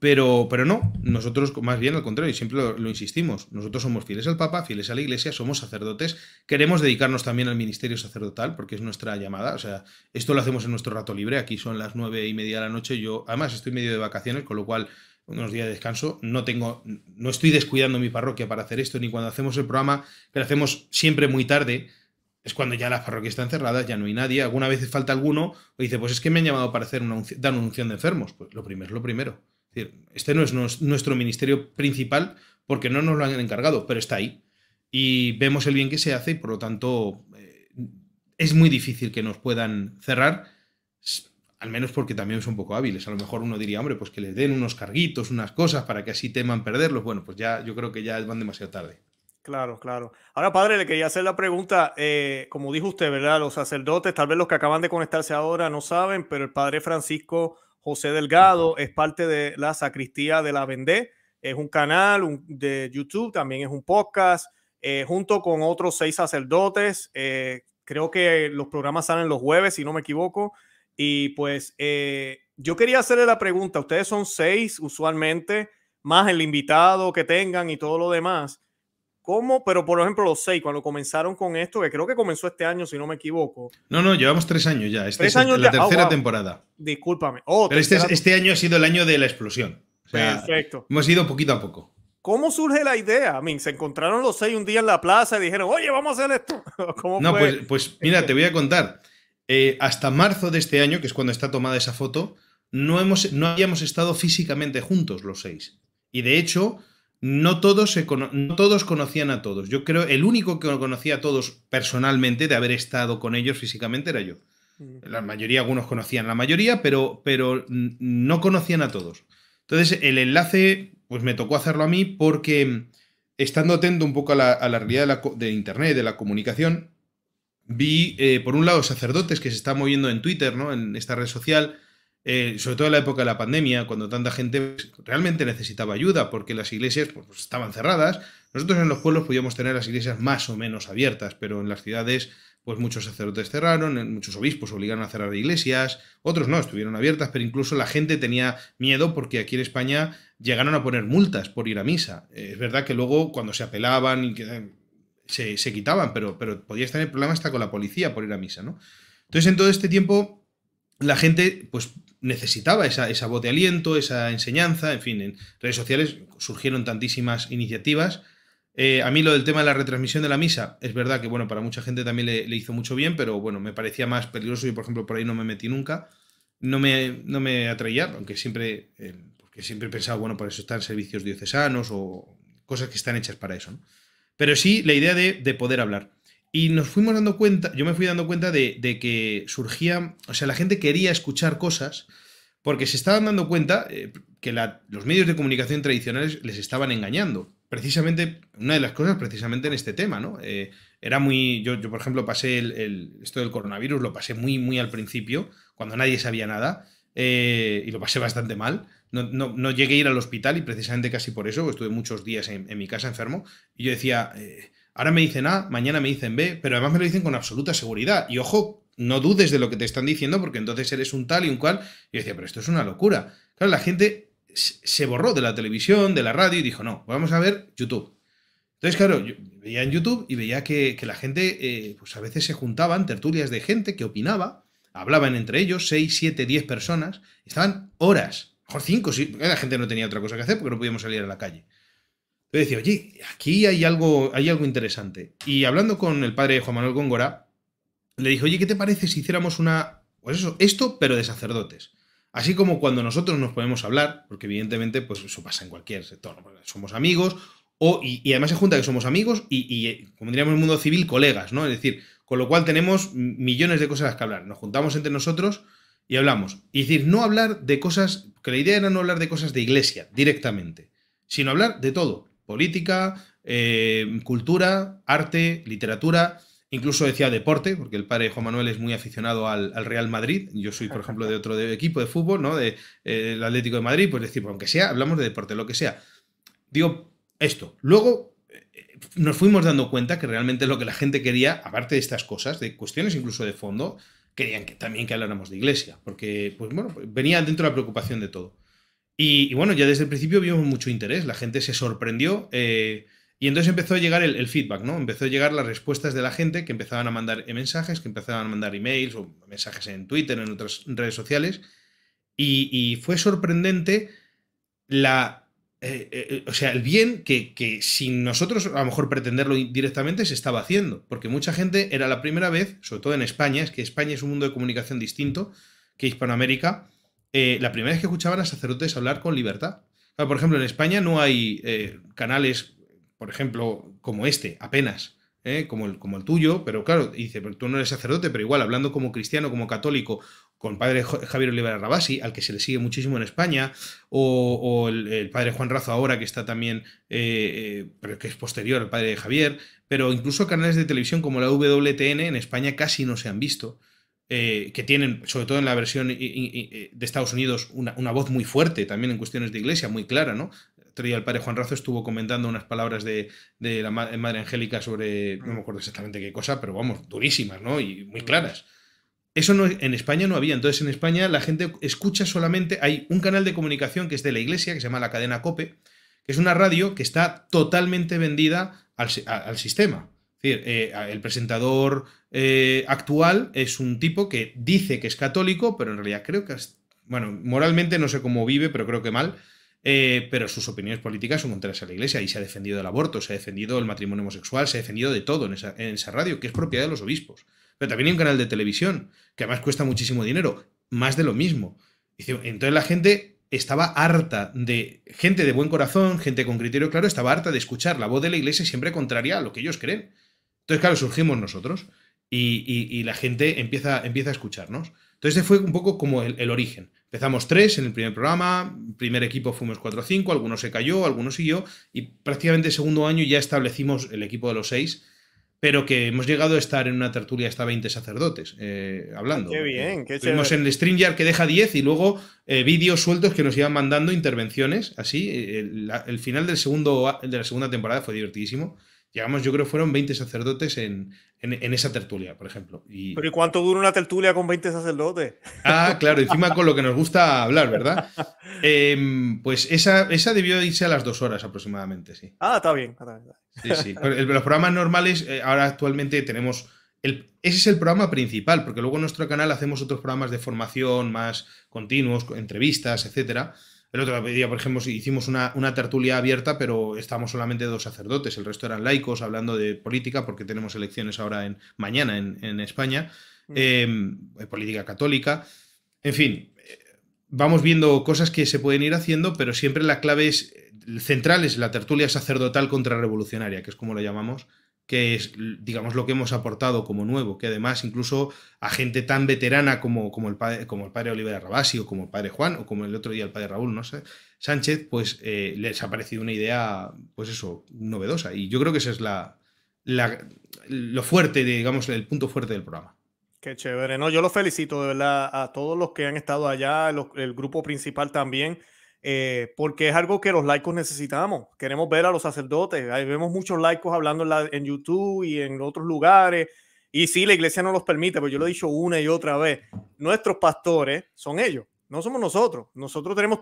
B: pero, no, nosotros más bien al contrario, y siempre lo, insistimos, nosotros somos fieles al Papa, fieles a la Iglesia, somos sacerdotes, queremos dedicarnos también al ministerio sacerdotal, porque es nuestra llamada, o sea, esto lo hacemos en nuestro rato libre, aquí son las nueve y media de la noche, yo además estoy medio de vacaciones, con lo cual unos días de descanso, no tengo, no estoy descuidando mi parroquia para hacer esto, ni cuando hacemos el programa, que hacemos siempre muy tarde, es cuando ya la parroquia está encerrada, ya no hay nadie, alguna vez falta alguno, o dice, pues es que me han llamado para hacer una dar una unción de enfermos, pues lo primero es lo primero. Este no es nuestro ministerio principal porque no nos lo han encargado, pero está ahí. Y vemos el bien que se hace y por lo tanto eh, es muy difícil que nos puedan cerrar, al menos porque también son un poco hábiles. A lo mejor uno diría, hombre, pues que les den unos carguitos, unas cosas para que así teman perderlos. Bueno, pues ya yo creo que ya van demasiado tarde.
A: Claro, claro. Ahora, padre, le quería hacer la pregunta, eh, como dijo usted, ¿verdad? Los sacerdotes, tal vez los que acaban de conectarse ahora no saben, pero el padre Francisco José Delgado es parte de la sacristía de la Vendée. Es un canal de YouTube, también es un podcast, eh, junto con otros seis sacerdotes. Eh, creo que los programas salen los jueves, si no me equivoco. Y pues eh, yo quería hacerle la pregunta, ustedes son seis usualmente, más el invitado que tengan y todo lo demás cómo, pero por ejemplo los seis, cuando comenzaron con esto, que creo que comenzó este año, si no me equivoco.
B: No, no, llevamos tres años ya. Este ¿Tres es años la ah, tercera temporada.
A: Discúlpame. Oh, pero este, este,
B: año ha sido el año de la explosión. Perfecto. Hemos ido poquito a poco.
A: ¿Cómo surge la idea? se encontraron los seis un día en la plaza y dijeron, oye, vamos a hacer esto. no, Pues,
B: pues mira, te voy a contar. Eh, hasta marzo de este año, que es cuando está tomada esa foto, no, hemos, no habíamos estado físicamente juntos los seis. Y de hecho, no todos, todos, conocían a todos. Yo creo el único que conocía a todos personalmente, de haber estado con ellos físicamente, era yo. Mm. La mayoría, algunos conocían la mayoría, pero, pero no conocían a todos. Entonces, el enlace, pues me tocó hacerlo a mí porque, estando atento un poco a la, realidad de, Internet, de la comunicación, vi, eh, por un lado, sacerdotes que se están moviendo en Twitter, ¿no? En esta red social, eh, sobre todo en la época de la pandemia, cuando tanta gente realmente necesitaba ayuda porque las iglesias pues, pues, estaban cerradas. Nosotros en los pueblos podíamos tener las iglesias más o menos abiertas, pero en las ciudades pues muchos sacerdotes cerraron, muchos obispos obligaron a cerrar iglesias, otros no, estuvieron abiertas, pero incluso la gente tenía miedo porque aquí en España llegaron a poner multas por ir a misa. Eh, es verdad que luego cuando se apelaban y eh, se, quitaban, pero, pero podías tener problemas hasta con la policía por ir a misa, ¿no? Entonces en todo este tiempo la gente pues necesitaba esa, voz de aliento, esa enseñanza, en fin, en redes sociales surgieron tantísimas iniciativas. Eh, a mí lo del tema de la retransmisión de la misa, es verdad que bueno, para mucha gente también le, hizo mucho bien, pero bueno, me parecía más peligroso, y por ejemplo por ahí no me metí nunca, no me, no me atraía, aunque siempre, eh, porque siempre he bueno, por eso están servicios diocesanos o cosas que están hechas para eso, Pero sí la idea de poder hablar. Y nos fuimos dando cuenta, yo me fui dando cuenta de, que surgía, o sea, la gente quería escuchar cosas porque se estaban dando cuenta eh, que los medios de comunicación tradicionales les estaban engañando. Precisamente, una de las cosas precisamente en este tema, ¿no? Eh, era muy, yo, yo, por ejemplo pasé el, esto del coronavirus, lo pasé muy, muy al principio, cuando nadie sabía nada, eh, y lo pasé bastante mal. No, llegué a ir al hospital y precisamente casi por eso, estuve muchos días en mi casa enfermo, y yo decía, Ahora me dicen A, ah, mañana me dicen B, pero además me lo dicen con absoluta seguridad. Y ojo, no dudes de lo que te están diciendo porque entonces eres un tal y un cual. Y yo decía, pero esto es una locura. Claro, la gente se borró de la televisión, de la radio y dijo, no, vamos a ver YouTube. Entonces, claro, veía en YouTube y veía que, la gente, eh, pues a veces se juntaban tertulias de gente que opinaba, hablaban entre ellos, 6, 7, 10 personas, estaban horas, mejor 5, la gente no tenía otra cosa que hacer porque no podíamos salir a la calle. Yo decía, oye, aquí hay algo, hay algo interesante. Y hablando con el padre Juan Manuel Góngora, le dijo oye, ¿qué te parece si hiciéramos una, pues eso, esto, pero de sacerdotes? Así como cuando nosotros nos podemos hablar, porque evidentemente, pues eso pasa en cualquier sector, somos amigos, o, y, además se junta que somos amigos y, eh, como diríamos en el mundo civil, colegas, ¿no? Es decir, con lo cual tenemos millones de cosas que hablar. Nos juntamos entre nosotros y hablamos. Y decir, no hablar de cosas, que la idea era no hablar de cosas de iglesia directamente, sino hablar de todo política, eh, cultura, arte, literatura, incluso decía deporte, porque el padre Juan Manuel es muy aficionado al, Real Madrid. Yo soy, por ejemplo, de otro equipo de fútbol, ¿no? Del de, eh, Atlético de Madrid, pues decir, aunque sea, hablamos de deporte, lo que sea. Digo esto. Luego eh, nos fuimos dando cuenta que realmente lo que la gente quería, aparte de estas cosas, de cuestiones incluso de fondo, querían que también que habláramos de iglesia, porque, pues bueno, venía dentro la preocupación de todo. Y, bueno, ya desde el principio vimos mucho interés, la gente se sorprendió eh, y entonces empezó a llegar el, feedback, ¿no? Empezó a llegar las respuestas de la gente que empezaban a mandar e mensajes, que empezaban a mandar emails o mensajes en Twitter, en otras redes sociales. Y, fue sorprendente la, eh, eh, o sea, el bien que, que, sin nosotros a lo mejor pretenderlo directamente se estaba haciendo, porque mucha gente era la primera vez, sobre todo en España, es que España es un mundo de comunicación distinto que Hispanoamérica, eh, la primera vez que escuchaban a sacerdotes hablar con libertad. por ejemplo, en España no hay eh, canales, por ejemplo, como este, apenas, eh, como, el, como el tuyo, pero claro, dice, pero tú no eres sacerdote, pero igual, hablando como cristiano, como católico, con padre Javier Olivera Rabasi, al que se le sigue muchísimo en España, o, el, padre Juan Razo ahora, que está también, pero que es posterior al padre de Javier, pero incluso canales de televisión como la WTN en España casi no se han visto. Eh, que tienen, sobre todo en la versión eh, de Estados Unidos, una, voz muy fuerte también en cuestiones de iglesia, muy clara, ¿no? Otro el padre Juan Razo estuvo comentando unas palabras de, la Madre Angélica sobre, no me mm. acuerdo exactamente qué cosa, pero vamos, durísimas, ¿no? Y muy mm. claras. Eso no, en España no había. Entonces, en España la gente escucha solamente. Hay un canal de comunicación que es de la iglesia, que se llama la cadena Cope, que es una radio que está totalmente vendida al, al sistema. Es decir, eh, el presentador eh, actual es un tipo que dice que es católico, pero en realidad creo que, bueno, moralmente no sé cómo vive, pero creo que mal. Eh, pero sus opiniones políticas son contrarias a la iglesia y se ha defendido el aborto, se ha defendido el matrimonio homosexual, se ha defendido de todo en esa, en esa radio, que es propiedad de los obispos. Pero también hay un canal de televisión, que además cuesta muchísimo dinero, más de lo mismo. Entonces la gente estaba harta de gente de buen corazón, gente con criterio claro, estaba harta de escuchar la voz de la iglesia siempre contraria a lo que ellos creen. Entonces, claro, surgimos nosotros y, la gente empieza, empieza a escucharnos. Entonces, ese fue un poco como el, origen. Empezamos tres en el primer programa, primer equipo fuimos cuatro o cinco, algunos se cayó, algunos siguió, y prácticamente el segundo año ya establecimos el equipo de los seis, pero que hemos llegado a estar en una tertulia hasta 20 sacerdotes eh, hablando. Qué bien, qué en el StreamYard que deja 10 y luego eh, vídeos sueltos que nos iban mandando intervenciones, así. El, final del segundo, de la segunda temporada fue divertidísimo. Llegamos, yo creo que fueron 20 sacerdotes en, esa tertulia, por ejemplo. Pero
A: ¿y cuánto dura una tertulia con 20 sacerdotes?
B: Ah, claro, encima con lo que nos gusta hablar, ¿verdad? Em, pues esa, debió irse a las dos horas aproximadamente, sí.
A: Ah, está bien. Sí, sí.
B: los programas normales, eh, ahora actualmente tenemos... ese es el programa principal, porque luego en nuestro canal hacemos otros programas de formación más continuos, entrevistas, etcétera. El otro día, por ejemplo, hicimos una, tertulia abierta, pero estábamos solamente dos sacerdotes, el resto eran laicos hablando de política, porque tenemos elecciones ahora en mañana en, España, mm. em, eh, política católica. En fin, eh, vamos viendo cosas que se pueden ir haciendo, pero siempre la clave es, eh, central es la tertulia sacerdotal contrarrevolucionaria, que es como la llamamos, que es, digamos, lo que hemos aportado como nuevo, que además incluso a gente tan veterana como, como, el, padre, como el padre Olivera Rabasi o como el padre Juan o como el otro día el padre Raúl ¿no? Sánchez, pues eh, les ha parecido una idea, pues eso, novedosa. Y yo creo que ese es la, lo fuerte, digamos, el punto fuerte del programa.
A: Qué chévere, ¿no? Yo lo felicito de verdad a todos los que han estado allá, el grupo principal también eh, porque es algo que los laicos necesitamos. Queremos ver a los sacerdotes. Ahí vemos muchos laicos hablando en, YouTube y en otros lugares. Y sí, la iglesia no los permite, pero yo lo he dicho una y otra vez. Nuestros pastores son ellos, no somos nosotros. Nosotros tenemos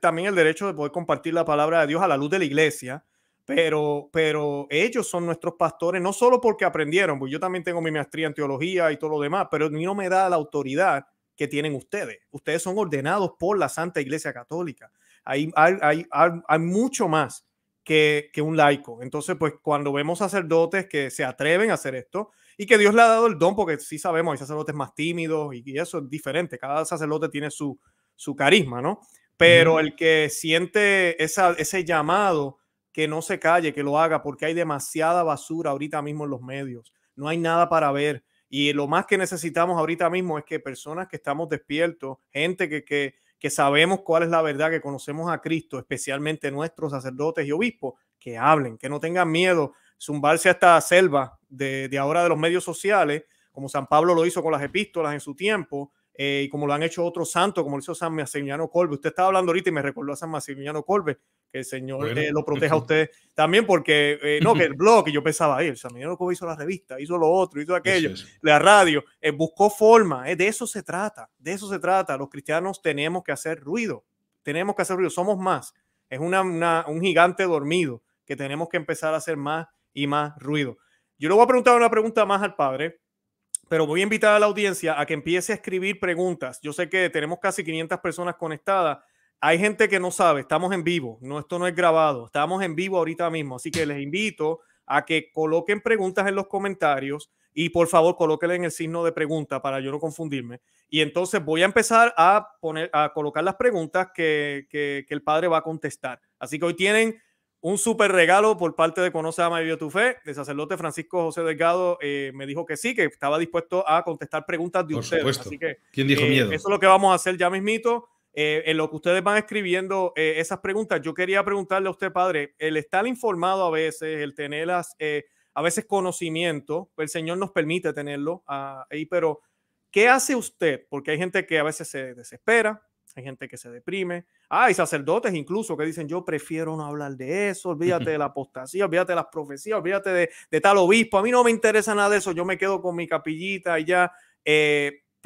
A: también el derecho de poder compartir la palabra de Dios a la luz de la iglesia, pero, pero ellos son nuestros pastores, no solo porque aprendieron, porque yo también tengo mi maestría en teología y todo lo demás, pero a mí no me da la autoridad que tienen ustedes. Ustedes son ordenados por la Santa Iglesia Católica. Hay, hay, hay, mucho más que, un laico. Entonces, pues cuando vemos sacerdotes que se atreven a hacer esto y que Dios le ha dado el don, porque sí sabemos, hay sacerdotes más tímidos y, eso es diferente. Cada sacerdote tiene su, su carisma, ¿no? Pero el que siente ese llamado, que no se calle, que lo haga, porque hay demasiada basura ahorita mismo en los medios. No hay nada para ver y lo más que necesitamos ahorita mismo es que personas que estamos despiertos, gente que, que, que sabemos cuál es la verdad, que conocemos a Cristo, especialmente nuestros sacerdotes y obispos, que hablen, que no tengan miedo zumbarse a esta selva de, de ahora de los medios sociales, como San Pablo lo hizo con las epístolas en su tiempo, eh, y como lo han hecho otros santos, como lo hizo San Maximiliano Colbe. Usted estaba hablando ahorita y me recordó a San Maximiliano Colbe que el Señor eh, lo proteja a usted también, porque eh, no, que el blog, yo pensaba, el Señor Loco hizo la revista, hizo lo otro, hizo aquello, la radio, eh, buscó forma, de eso se trata, de eso se trata. Los cristianos tenemos que hacer ruido, tenemos que hacer ruido, somos más. Es una, un gigante dormido que tenemos que empezar a hacer más y más ruido. Yo le voy a preguntar una pregunta más al padre, pero voy a invitar a la audiencia a que empiece a escribir preguntas. Yo sé que tenemos casi 500 personas conectadas hay gente que no sabe, estamos en vivo, no, esto no es grabado, estamos en vivo ahorita mismo, así que les invito a que coloquen preguntas en los comentarios y por favor colóquenle en el signo de pregunta para yo no confundirme. Y entonces voy a empezar a, poner, a colocar las preguntas que, el padre va a contestar. Así que hoy tienen un súper regalo por parte de Conoce, a y tu Fe. El sacerdote Francisco José Delgado eh, me dijo que sí, que estaba dispuesto a contestar preguntas de por Así que, ¿Quién dijo eh, miedo? Eso es lo que vamos a hacer ya mismito. Eh, en lo que ustedes van escribiendo eh, esas preguntas, yo quería preguntarle a usted, padre, el estar informado a veces, el tener eh, a veces conocimiento, el Señor nos permite tenerlo ahí, pero ¿qué hace usted? Porque hay gente que a veces se desespera, hay gente que se deprime, hay sacerdotes incluso que dicen, yo prefiero no hablar de eso, olvídate de la apostasía, olvídate de las profecías, olvídate de, tal obispo, a mí no me interesa nada de eso, yo me quedo con mi capillita y ya.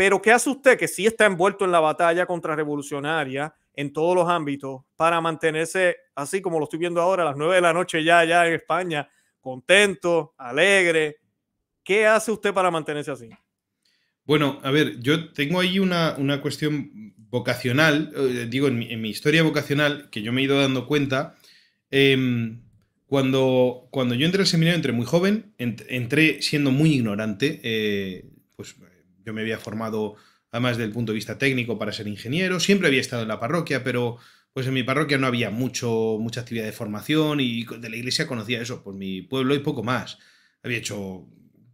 A: Pero ¿qué hace usted que sí está envuelto en la batalla contrarrevolucionaria en todos los ámbitos para mantenerse así como lo estoy viendo ahora a las 9 de la noche ya allá en España, contento, alegre? ¿Qué hace usted para mantenerse así?
B: Bueno, a ver, yo tengo ahí una, cuestión vocacional, eh, digo, en mi, historia vocacional, que yo me he ido dando cuenta, em, cuando, cuando yo entré al seminario, entré muy joven, entré siendo muy ignorante, eh, pues yo me había formado además del punto de vista técnico para ser ingeniero, siempre había estado en la parroquia, pero pues en mi parroquia no había mucho, mucha actividad de formación y de la iglesia conocía eso por mi pueblo y poco más. Había hecho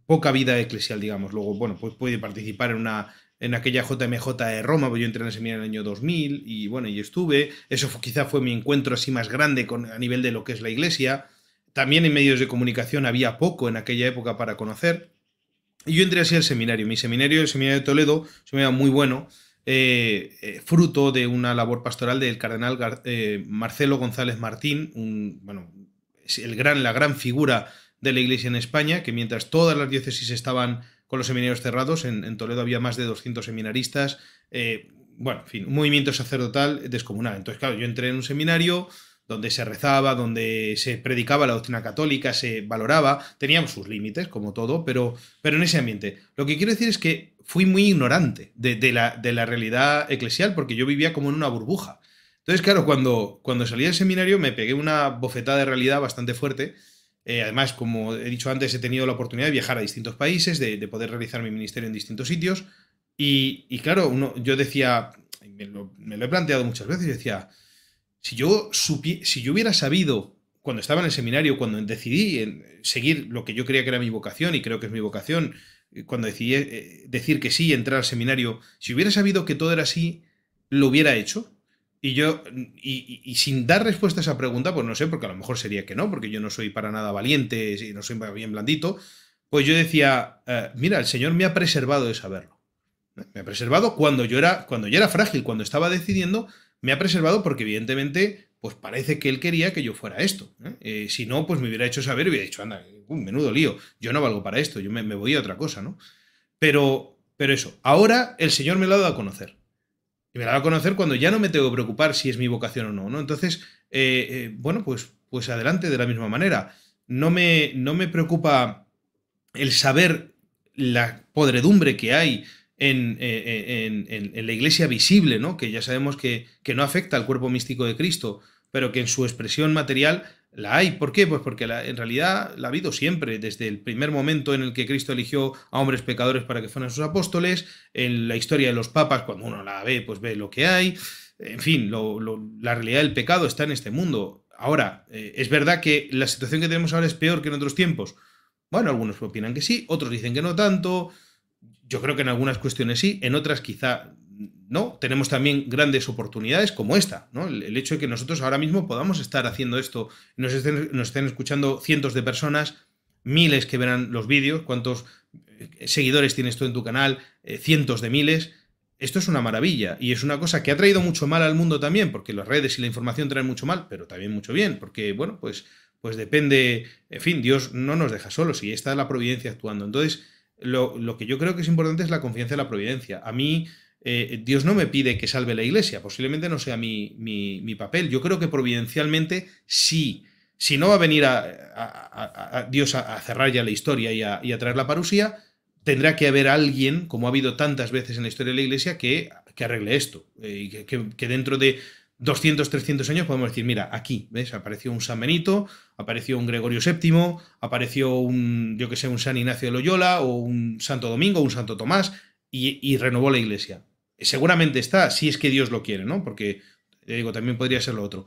B: poca vida eclesial, digamos. Luego, bueno, pues pude participar en una en aquella JMJ de Roma, pues, yo entré en la en el año 2000 y bueno, y estuve. Eso quizá fue mi encuentro así más grande con, a nivel de lo que es la iglesia. También en medios de comunicación había poco en aquella época para conocer. Y yo entré así al seminario. Mi seminario, el seminario de Toledo, se me muy bueno, eh, eh, fruto de una labor pastoral del cardenal eh, Marcelo González Martín, bueno, el gran, la gran figura de la Iglesia en España, que mientras todas las diócesis estaban con los seminarios cerrados, en, en Toledo había más de 200 seminaristas, bueno, en fin, un movimiento sacerdotal descomunal. Entonces, claro, yo entré en un seminario, donde se rezaba, donde se predicaba la doctrina católica, se valoraba, teníamos sus límites, como todo, pero, pero en ese ambiente. Lo que quiero decir es que fui muy ignorante de, la, realidad eclesial, porque yo vivía como en una burbuja. Entonces, claro, cuando, cuando salí del seminario me pegué una bofetada de realidad bastante fuerte. Eh, además, como he dicho antes, he tenido la oportunidad de viajar a distintos países, de, poder realizar mi ministerio en distintos sitios. Y, claro, uno, yo decía, me lo, me lo he planteado muchas veces, yo decía, si yo, si yo hubiera sabido cuando estaba en el seminario, cuando decidí seguir lo que yo creía que era mi vocación y creo que es mi vocación, eh, cuando decidí eh, decir que sí entrar al seminario, si hubiera sabido que todo era así, lo hubiera hecho. Y yo, y, sin dar respuesta a esa pregunta, pues no sé, porque a lo mejor sería que no, porque yo no soy para nada valiente, y no soy bien blandito, pues yo decía, eh, mira, el Señor me ha preservado de saberlo. Me ha preservado cuando yo era, cuando yo era frágil, cuando estaba decidiendo, me ha preservado porque evidentemente, pues parece que él quería que yo fuera esto. ¿eh? Eh, si no, pues me hubiera hecho saber y hubiera dicho, anda, un menudo lío, yo no valgo para esto, yo me, voy a otra cosa, ¿no? Pero, pero eso, ahora el Señor me lo ha dado a conocer. Y me lo ha dado a conocer cuando ya no me tengo que preocupar si es mi vocación o no, ¿no? Entonces, eh, bueno, pues, pues adelante de la misma manera. No me, no me preocupa el saber la podredumbre que hay eh, eh, en, la iglesia visible, ¿no? que ya sabemos que, que, no afecta al cuerpo místico de Cristo, pero que en su expresión material la hay. ¿Por qué? Pues porque en realidad la ha habido siempre, desde el primer momento en el que Cristo eligió a hombres pecadores para que fueran sus apóstoles, en la historia de los papas, cuando uno la ve, pues ve lo que hay. En fin, la realidad del pecado está en este mundo. Ahora, eh, es verdad que la situación que tenemos ahora es peor que en otros tiempos. Bueno, algunos opinan que sí, otros dicen que no tanto. Yo creo que en algunas cuestiones sí, en otras quizá no. Tenemos también grandes oportunidades como esta, ¿no? El, hecho de que nosotros ahora mismo podamos estar haciendo esto, nos estén, escuchando cientos de personas, miles que verán los vídeos, cuántos eh, seguidores tienes tú en tu canal, eh, cientos de miles. Esto es una maravilla y es una cosa que ha traído mucho mal al mundo también, porque las redes y la información traen mucho mal, pero también mucho bien, porque, bueno, pues, pues depende, en fin, Dios no nos deja solos y está la providencia actuando. Entonces, lo, que yo creo que es importante es la confianza en la providencia. A mí, eh, Dios no me pide que salve la iglesia, posiblemente no sea mi, papel. Yo creo que providencialmente sí. Si no va a venir a, Dios a, cerrar ya la historia y a, traer la parusía, tendrá que haber alguien, como ha habido tantas veces en la historia de la iglesia, que, arregle esto. Eh, y que, dentro de 200, 300 años podemos decir, mira, aquí, ¿ves? Apareció un San Benito, apareció un Gregorio VII, apareció un, yo que sé, un San Ignacio de Loyola o un Santo Domingo, un Santo Tomás, y, renovó la iglesia. Seguramente está, si es que Dios lo quiere, ¿no? Porque, digo, también podría ser lo otro.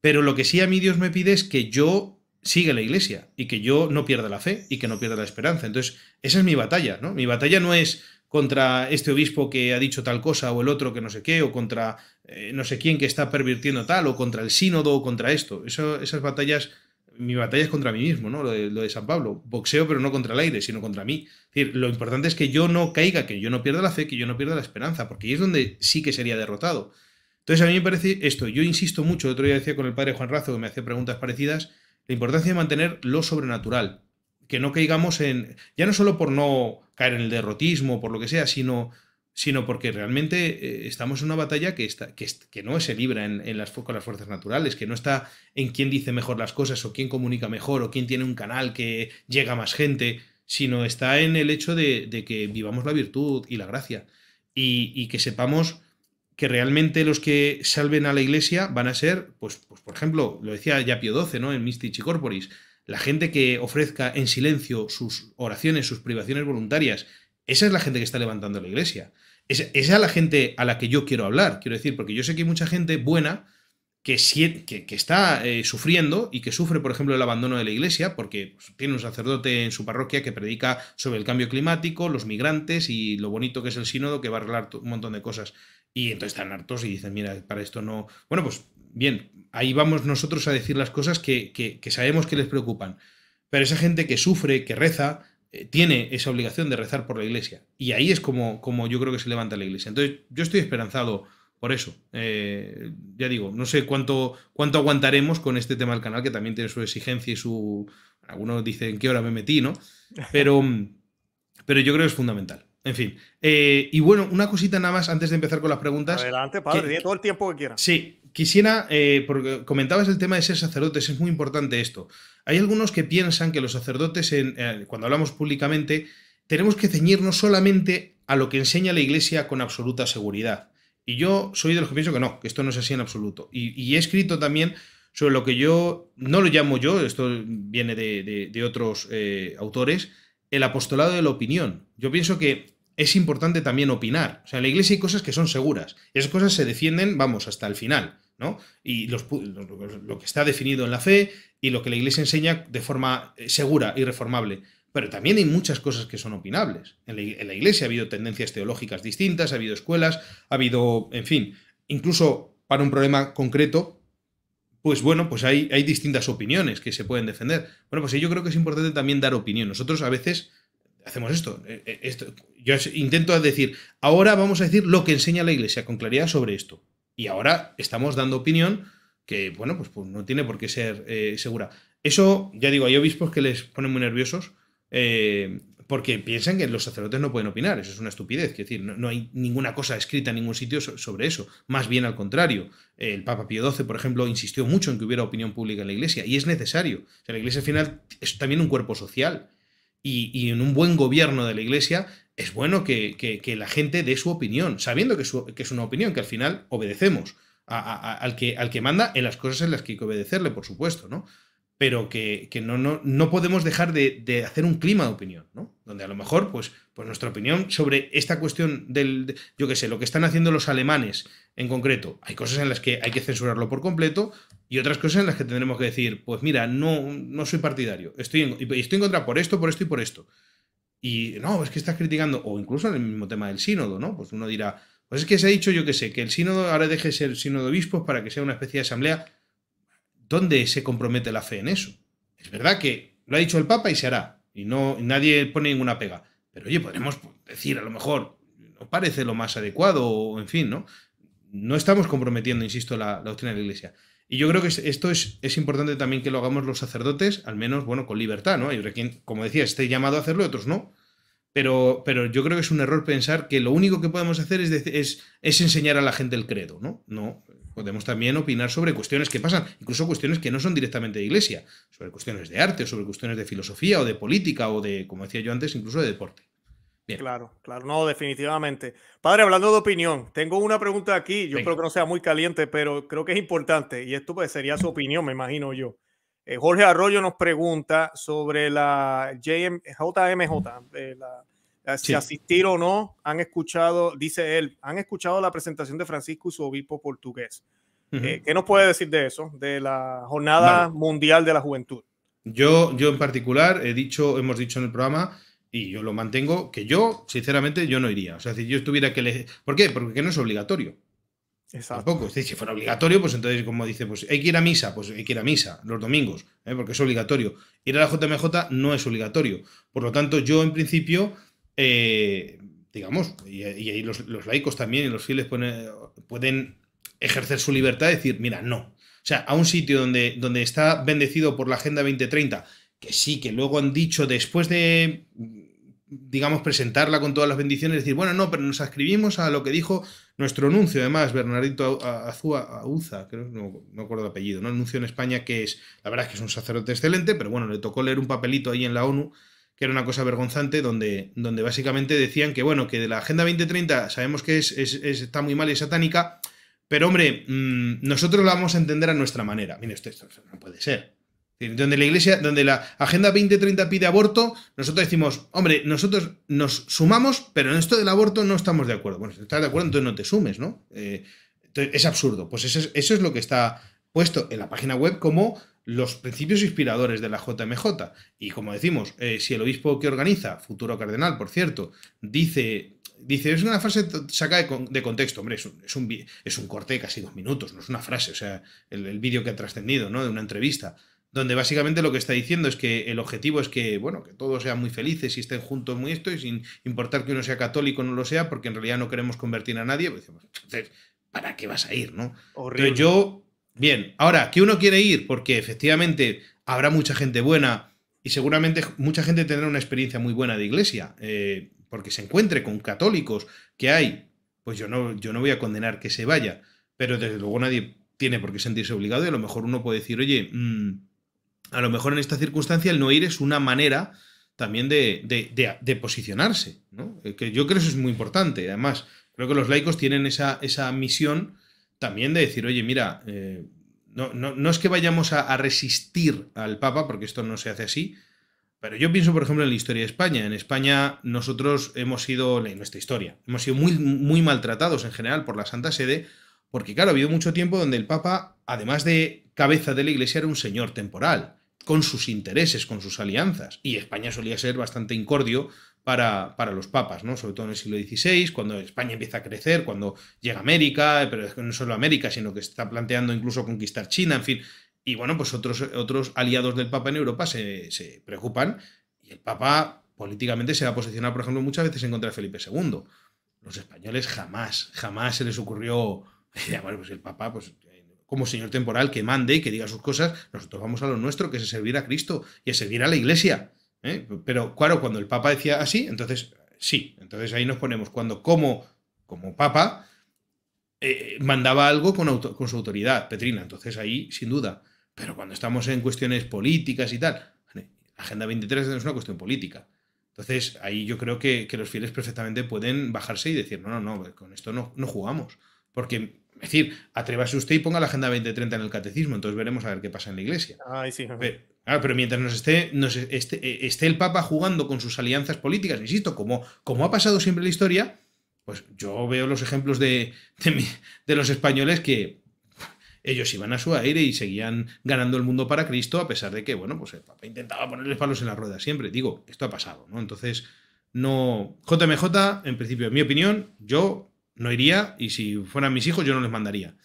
B: Pero lo que sí a mí Dios me pide es que yo siga la iglesia y que yo no pierda la fe y que no pierda la esperanza. Entonces, esa es mi batalla, ¿no? Mi batalla no es contra este obispo que ha dicho tal cosa o el otro que no sé qué, o contra eh, no sé quién que está pervirtiendo tal, o contra el sínodo, o contra esto. esas batallas, mi batalla es contra mí mismo, ¿no? Lo de, San Pablo. Boxeo, pero no contra el aire, sino contra mí. decir, lo importante es que yo no caiga, que yo no pierda la fe, que yo no pierda la esperanza, porque ahí es donde sí que sería derrotado. Entonces a mí me parece esto, yo insisto mucho, el otro día decía con el padre Juan Razo que me hacía preguntas parecidas, la importancia de mantener lo sobrenatural, que no caigamos en, ya no solo por no caer en el derrotismo, por lo que sea, sino, sino porque realmente eh, estamos en una batalla que, está, que, que no se libra en, las, con las fuerzas naturales, que no está en quién dice mejor las cosas o quién comunica mejor o quién tiene un canal que llega a más gente, sino está en el hecho de, que vivamos la virtud y la gracia y, que sepamos que realmente los que salven a la iglesia van a ser, pues, pues por ejemplo, lo decía ya Pío XII, ¿no? En Mystici Corporis, la gente que ofrezca en silencio sus oraciones, sus privaciones voluntarias, esa es la gente que está levantando la iglesia. Esa, es la gente a la que yo quiero hablar, quiero decir, porque yo sé que hay mucha gente buena que, está eh, sufriendo y que sufre, por ejemplo, el abandono de la iglesia, porque pues, tiene un sacerdote en su parroquia que predica sobre el cambio climático, los migrantes y lo bonito que es el sínodo que va a arreglar un montón de cosas. Y entonces están hartos y dicen, mira, para esto no... Bueno, pues bien, ahí vamos nosotros a decir las cosas que, sabemos que les preocupan. Pero esa gente que sufre, que reza, eh, tiene esa obligación de rezar por la iglesia. Y ahí es como, como yo creo que se levanta la iglesia. Entonces, yo estoy esperanzado por eso. Eh, ya digo, no sé cuánto, cuánto aguantaremos con este tema del canal, que también tiene su exigencia y su. Algunos dicen qué hora me metí, ¿no? Pero, pero yo creo que es fundamental. En fin. Eh, y bueno, una cosita nada más antes de empezar con las preguntas. Adelante, padre, tiene todo el tiempo que quiera. Sí, Quisiera, eh, porque comentabas el tema de ser sacerdotes, es muy importante esto. Hay algunos que piensan que los sacerdotes, eh, cuando hablamos públicamente, tenemos que ceñirnos solamente a lo que enseña la Iglesia con absoluta seguridad. Y yo soy de los que pienso que no, que esto no es así en absoluto. Y, he escrito también sobre lo que yo, no lo llamo yo, esto viene de, otros eh, autores, el apostolado de la opinión. Yo pienso que es importante también opinar. O sea, en la iglesia hay cosas que son seguras. Esas cosas se defienden, vamos, hasta el final. Y lo que está definido en la fe y lo que la Iglesia enseña de forma eh, segura y reformable. Pero también hay muchas cosas que son opinables. En la, Iglesia ha habido tendencias teológicas distintas, ha habido escuelas, ha habido, en fin, incluso para un problema concreto, pues bueno, pues hay, hay distintas opiniones que se pueden defender. Bueno, pues yo creo que es importante también dar opinión. Nosotros a veces hacemos esto. Eh, eh, esto yo intento decir, ahora vamos a decir lo que enseña la Iglesia con claridad sobre esto. Y ahora estamos dando opinión que, bueno, pues, pues no tiene por qué ser eh, segura. Eso, ya digo, hay obispos que les ponen muy nerviosos eh, porque piensan que los sacerdotes no pueden opinar. Eso es una estupidez. Es decir, no, hay ninguna cosa escrita en ningún sitio sobre eso. Más bien al contrario. El Papa Pío XII, por ejemplo, insistió mucho en que hubiera opinión pública en la Iglesia y es necesario. la Iglesia final es también un cuerpo social. Y, y, en un buen gobierno de la Iglesia es bueno que, la gente dé su opinión, sabiendo que, es una opinión, que al final obedecemos al, que, al que manda en las cosas en las que hay que obedecerle, por supuesto, ¿no? pero que, no, no, podemos dejar de, hacer un clima de opinión, ¿no? Donde a lo mejor, pues, pues nuestra opinión sobre esta cuestión del, yo qué sé, lo que están haciendo los alemanes en concreto, hay cosas en las que hay que censurarlo por completo y otras cosas en las que tendremos que decir, pues mira, no, no soy partidario, estoy estoy en contra por esto, por esto y por esto y no, es que estás criticando, o incluso en el mismo tema del sínodo, ¿no? Pues uno dirá, pues es que se ha dicho, yo que sé, que el sínodo ahora deje de ser sínodo de obispos para que sea una especie de asamblea. ¿Dónde se compromete la fe en eso? Es verdad que lo ha dicho el Papa y se hará, y no nadie pone ninguna pega. Pero oye, podemos decir, a lo mejor, no parece lo más adecuado, o en fin, ¿no? No estamos comprometiendo, insisto, la, la doctrina de la Iglesia. Y yo creo que esto es, es, importante también que lo hagamos los sacerdotes, al menos, bueno, con libertad, ¿no? Hay quien, como decía, esté llamado a hacerlo, otros no. Pero, pero yo creo que es un error pensar que lo único que podemos hacer es, es, es enseñar a la gente el credo, ¿no? No, podemos también opinar sobre cuestiones que pasan, incluso cuestiones que no son directamente de iglesia, sobre cuestiones de arte, sobre cuestiones de filosofía o de política o de, como decía yo antes, incluso de deporte.
A: Claro, claro, no, definitivamente. Padre, hablando de opinión, tengo una pregunta aquí, yo creo que no sea muy caliente, pero creo que es importante y esto pues sería su opinión, me imagino yo. Eh, Jorge Arroyo nos pregunta sobre la JMJ, eh, si asistir o no, han escuchado, dice él, han escuchado la presentación de Francisco y su obispo portugués. Eh, ¿Qué nos puede decir de eso, de la Jornada Mundial
B: de la Juventud? Yo, yo en particular, he dicho, hemos dicho en el programa y yo lo mantengo, que yo, sinceramente, yo no iría. O sea, si yo estuviera que le ¿Por qué? Porque no es obligatorio. Tampoco. Si fuera obligatorio, pues entonces, como dice, pues hay que ir a misa, pues hay que ir a misa los domingos, ¿eh? porque es obligatorio. Ir a la JMJ no es obligatorio. Por lo tanto, yo en principio, eh, digamos, y, ahí los, laicos también y los fieles pueden, ejercer su libertad decir, mira, no. O sea, a un sitio donde, donde está bendecido por la Agenda 2030, que sí, que luego han dicho después de digamos, presentarla con todas las bendiciones, decir, bueno, no, pero nos ascribimos a lo que dijo nuestro anuncio, además, Bernardito Azúa, Auza, creo, no, no acuerdo el apellido, ¿no? anuncio en España, que es, la verdad es que es un sacerdote excelente, pero bueno, le tocó leer un papelito ahí en la ONU, que era una cosa vergonzante, donde, donde básicamente decían que, bueno, que de la Agenda 2030 sabemos que es, es, está muy mal y satánica, pero hombre, mm, nosotros la vamos a entender a nuestra manera. Mire, esto no puede ser. Donde la iglesia, donde la Agenda 2030 pide aborto, nosotros decimos, hombre, nosotros nos sumamos, pero en esto del aborto no estamos de acuerdo. Bueno, si estás de acuerdo, entonces no te sumes, ¿no? Eh, es absurdo. Pues eso es, lo que está puesto en la página web como los principios inspiradores de la JMJ. Y como decimos, eh, si el obispo que organiza, futuro cardenal, por cierto, dice, dice es una frase sacada de, contexto, hombre, es un, es un, corte de casi dos minutos, no es una frase, o sea, el, el vídeo que ha trascendido, ¿no? De una entrevista donde básicamente lo que está diciendo es que el objetivo es que, bueno, que todos sean muy felices y estén juntos muy esto, y sin importar que uno sea católico o no lo sea, porque en realidad no queremos convertir a nadie, pues entonces, ¿para qué vas a ir, no? yo, bien, ahora, que uno quiere ir? Porque efectivamente habrá mucha gente buena y seguramente mucha gente tendrá una experiencia muy buena de iglesia, eh, porque se encuentre con católicos que hay, pues yo no, yo no voy a condenar que se vaya, pero desde luego nadie tiene por qué sentirse obligado y a lo mejor uno puede decir, oye, mm, a lo mejor en esta circunstancia el no ir es una manera también de, posicionarse, ¿no? Eh, que yo creo que eso es muy importante. Además, creo que los laicos tienen esa, esa misión también de decir, oye, mira, eh, no, no, es que vayamos a, resistir al Papa, porque esto no se hace así, pero yo pienso, por ejemplo, en la historia de España. En España nosotros hemos sido, en nuestra historia, hemos sido muy, muy maltratados en general por la Santa Sede, porque claro, ha habido mucho tiempo donde el Papa, además de cabeza de la Iglesia, era un señor temporal con sus intereses, con sus alianzas. Y España solía ser bastante incordio para, los papas, ¿no? Sobre todo en el siglo XVI, cuando España empieza a crecer, cuando llega América, pero no solo América, sino que está planteando incluso conquistar China, en fin. Y bueno, pues otros, otros aliados del Papa en Europa se, se preocupan y el Papa políticamente se va a posicionar, por ejemplo, muchas veces en contra de Felipe II. Los españoles jamás, jamás se les ocurrió bueno, pues el Papa, pues como Señor temporal que mande y que diga sus cosas, nosotros vamos a lo nuestro, que es servir a Cristo y a servir a la Iglesia. ¿eh? Pero claro, cuando el Papa decía así, entonces sí, entonces ahí nos ponemos, cuando como, como Papa eh, mandaba algo con, con su autoridad, Petrina, entonces ahí sin duda. Pero cuando estamos en cuestiones políticas y tal, Agenda 23 es una cuestión política. Entonces, ahí yo creo que, que, los fieles perfectamente pueden bajarse y decir, no, no, no, con esto no, no jugamos. Porque es decir, atrévase usted y ponga la Agenda 2030 en el catecismo, entonces veremos a ver qué pasa en la Iglesia. Pero, mientras nos esté, este, eh, esté, el Papa jugando con sus alianzas políticas, insisto, como, como ha pasado siempre en la historia, pues yo veo los ejemplos de, de, los españoles que, ellos iban a su aire y seguían ganando el mundo para Cristo, a pesar de que, bueno, pues el Papa intentaba ponerles palos en la rueda siempre. Digo, esto ha pasado, ¿no? Entonces, no. JMJ, en principio, en mi opinión, yo no iría y si fueran mis hijos yo no les mandaría.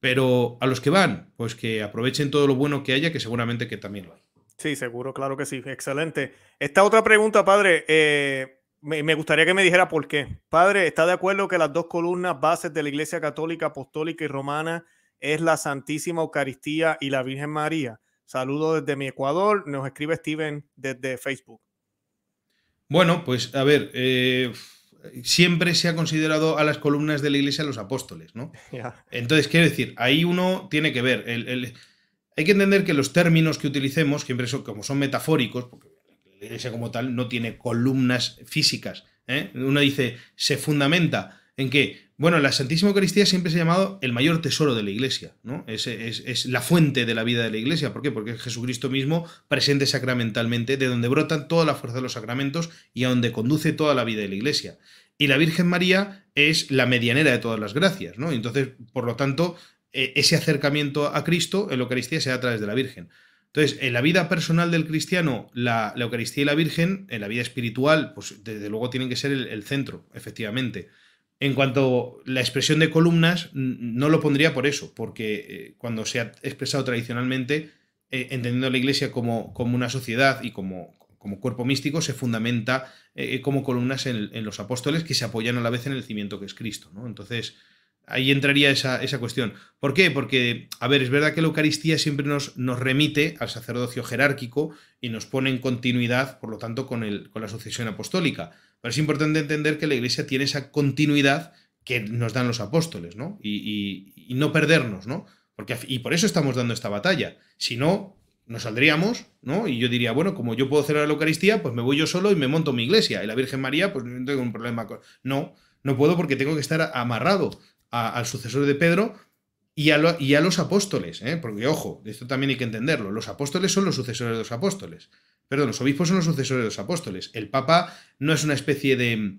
B: Pero a los que van, pues que aprovechen todo lo bueno que haya, que seguramente que también lo hay.
A: Sí, seguro, claro que sí. Excelente. Esta otra pregunta, padre, eh, me, gustaría que me dijera por qué. Padre, ¿está de acuerdo que las dos columnas bases de la Iglesia Católica, Apostólica y Romana es la Santísima Eucaristía y la Virgen María? Saludo desde mi Ecuador, nos escribe Steven desde Facebook.
B: Bueno, pues a ver, eh, siempre se ha considerado a las columnas de la iglesia los apóstoles, ¿no? Entonces, quiero decir, ahí uno tiene que ver. hay que entender que los términos que utilicemos, siempre son, como son metafóricos, porque la iglesia como tal no tiene columnas físicas. ¿eh? Uno dice, se fundamenta en que, bueno, la Santísima Eucaristía siempre se ha llamado el mayor tesoro de la Iglesia, ¿no? Es, la fuente de la vida de la Iglesia. ¿Por qué? Porque es Jesucristo mismo presente sacramentalmente, de donde brotan toda la fuerza de los sacramentos y a donde conduce toda la vida de la Iglesia. Y la Virgen María es la medianera de todas las gracias, ¿no? Entonces, por lo tanto, e, ese acercamiento a Cristo en la Eucaristía se da a través de la Virgen. Entonces, en la vida personal del cristiano, la, Eucaristía y la Virgen, en la vida espiritual, pues desde luego tienen que ser el centro, efectivamente. En cuanto a la expresión de columnas, no lo pondría por eso, porque eh, cuando se ha expresado tradicionalmente, eh, entendiendo la Iglesia como, una sociedad y como, como cuerpo místico, se fundamenta eh, como columnas en, los apóstoles que se apoyan a la vez en el cimiento que es Cristo. Entonces, ahí entraría esa, cuestión. ¿Por qué? Porque, a ver, es verdad que la Eucaristía siempre nos, nos remite al sacerdocio jerárquico y nos pone en continuidad, por lo tanto, con, con la sucesión apostólica pero es importante entender que la Iglesia tiene esa continuidad que nos dan los apóstoles, ¿no? Y, no perdernos, ¿no? Porque, y por eso estamos dando esta batalla. Si no, nos saldríamos, ¿no? Y yo diría, bueno, como yo puedo hacer la Eucaristía, pues me voy yo solo y me monto mi iglesia. Y la Virgen María, pues no tengo un problema con... No, no puedo porque tengo que estar amarrado al sucesor de Pedro y a, y a los apóstoles, ¿eh? Porque, ojo, esto también hay que entenderlo. Los apóstoles son los sucesores de los apóstoles. Perdón, los obispos son los sucesores de los apóstoles. El Papa no es una especie de,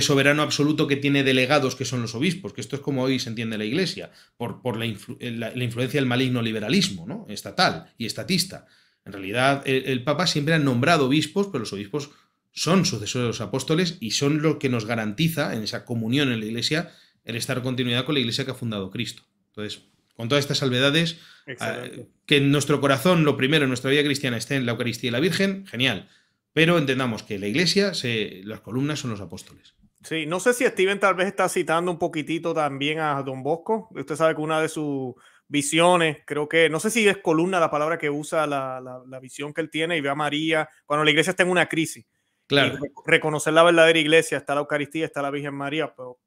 B: soberano absoluto que tiene delegados que son los obispos, que esto es como hoy se entiende la Iglesia, por, la, influencia del maligno liberalismo ¿no? estatal y estatista. En realidad, el, el, Papa siempre ha nombrado obispos, pero los obispos son sucesores de los apóstoles y son lo que nos garantiza en esa comunión en la Iglesia el estar en continuidad con la Iglesia que ha fundado Cristo. Entonces, con todas estas salvedades, eh, que en nuestro corazón, lo primero en nuestra vida cristiana esté en la Eucaristía y la Virgen, genial. Pero entendamos que la iglesia, se, las columnas son los apóstoles.
A: Sí, no sé si Steven tal vez está citando un poquitito también a Don Bosco. Usted sabe que una de sus visiones, creo que, no sé si es columna la palabra que usa, la, visión que él tiene y ve a María, cuando la iglesia está en una crisis. Claro. reconocer la verdadera iglesia, está la Eucaristía, está la Virgen María, pero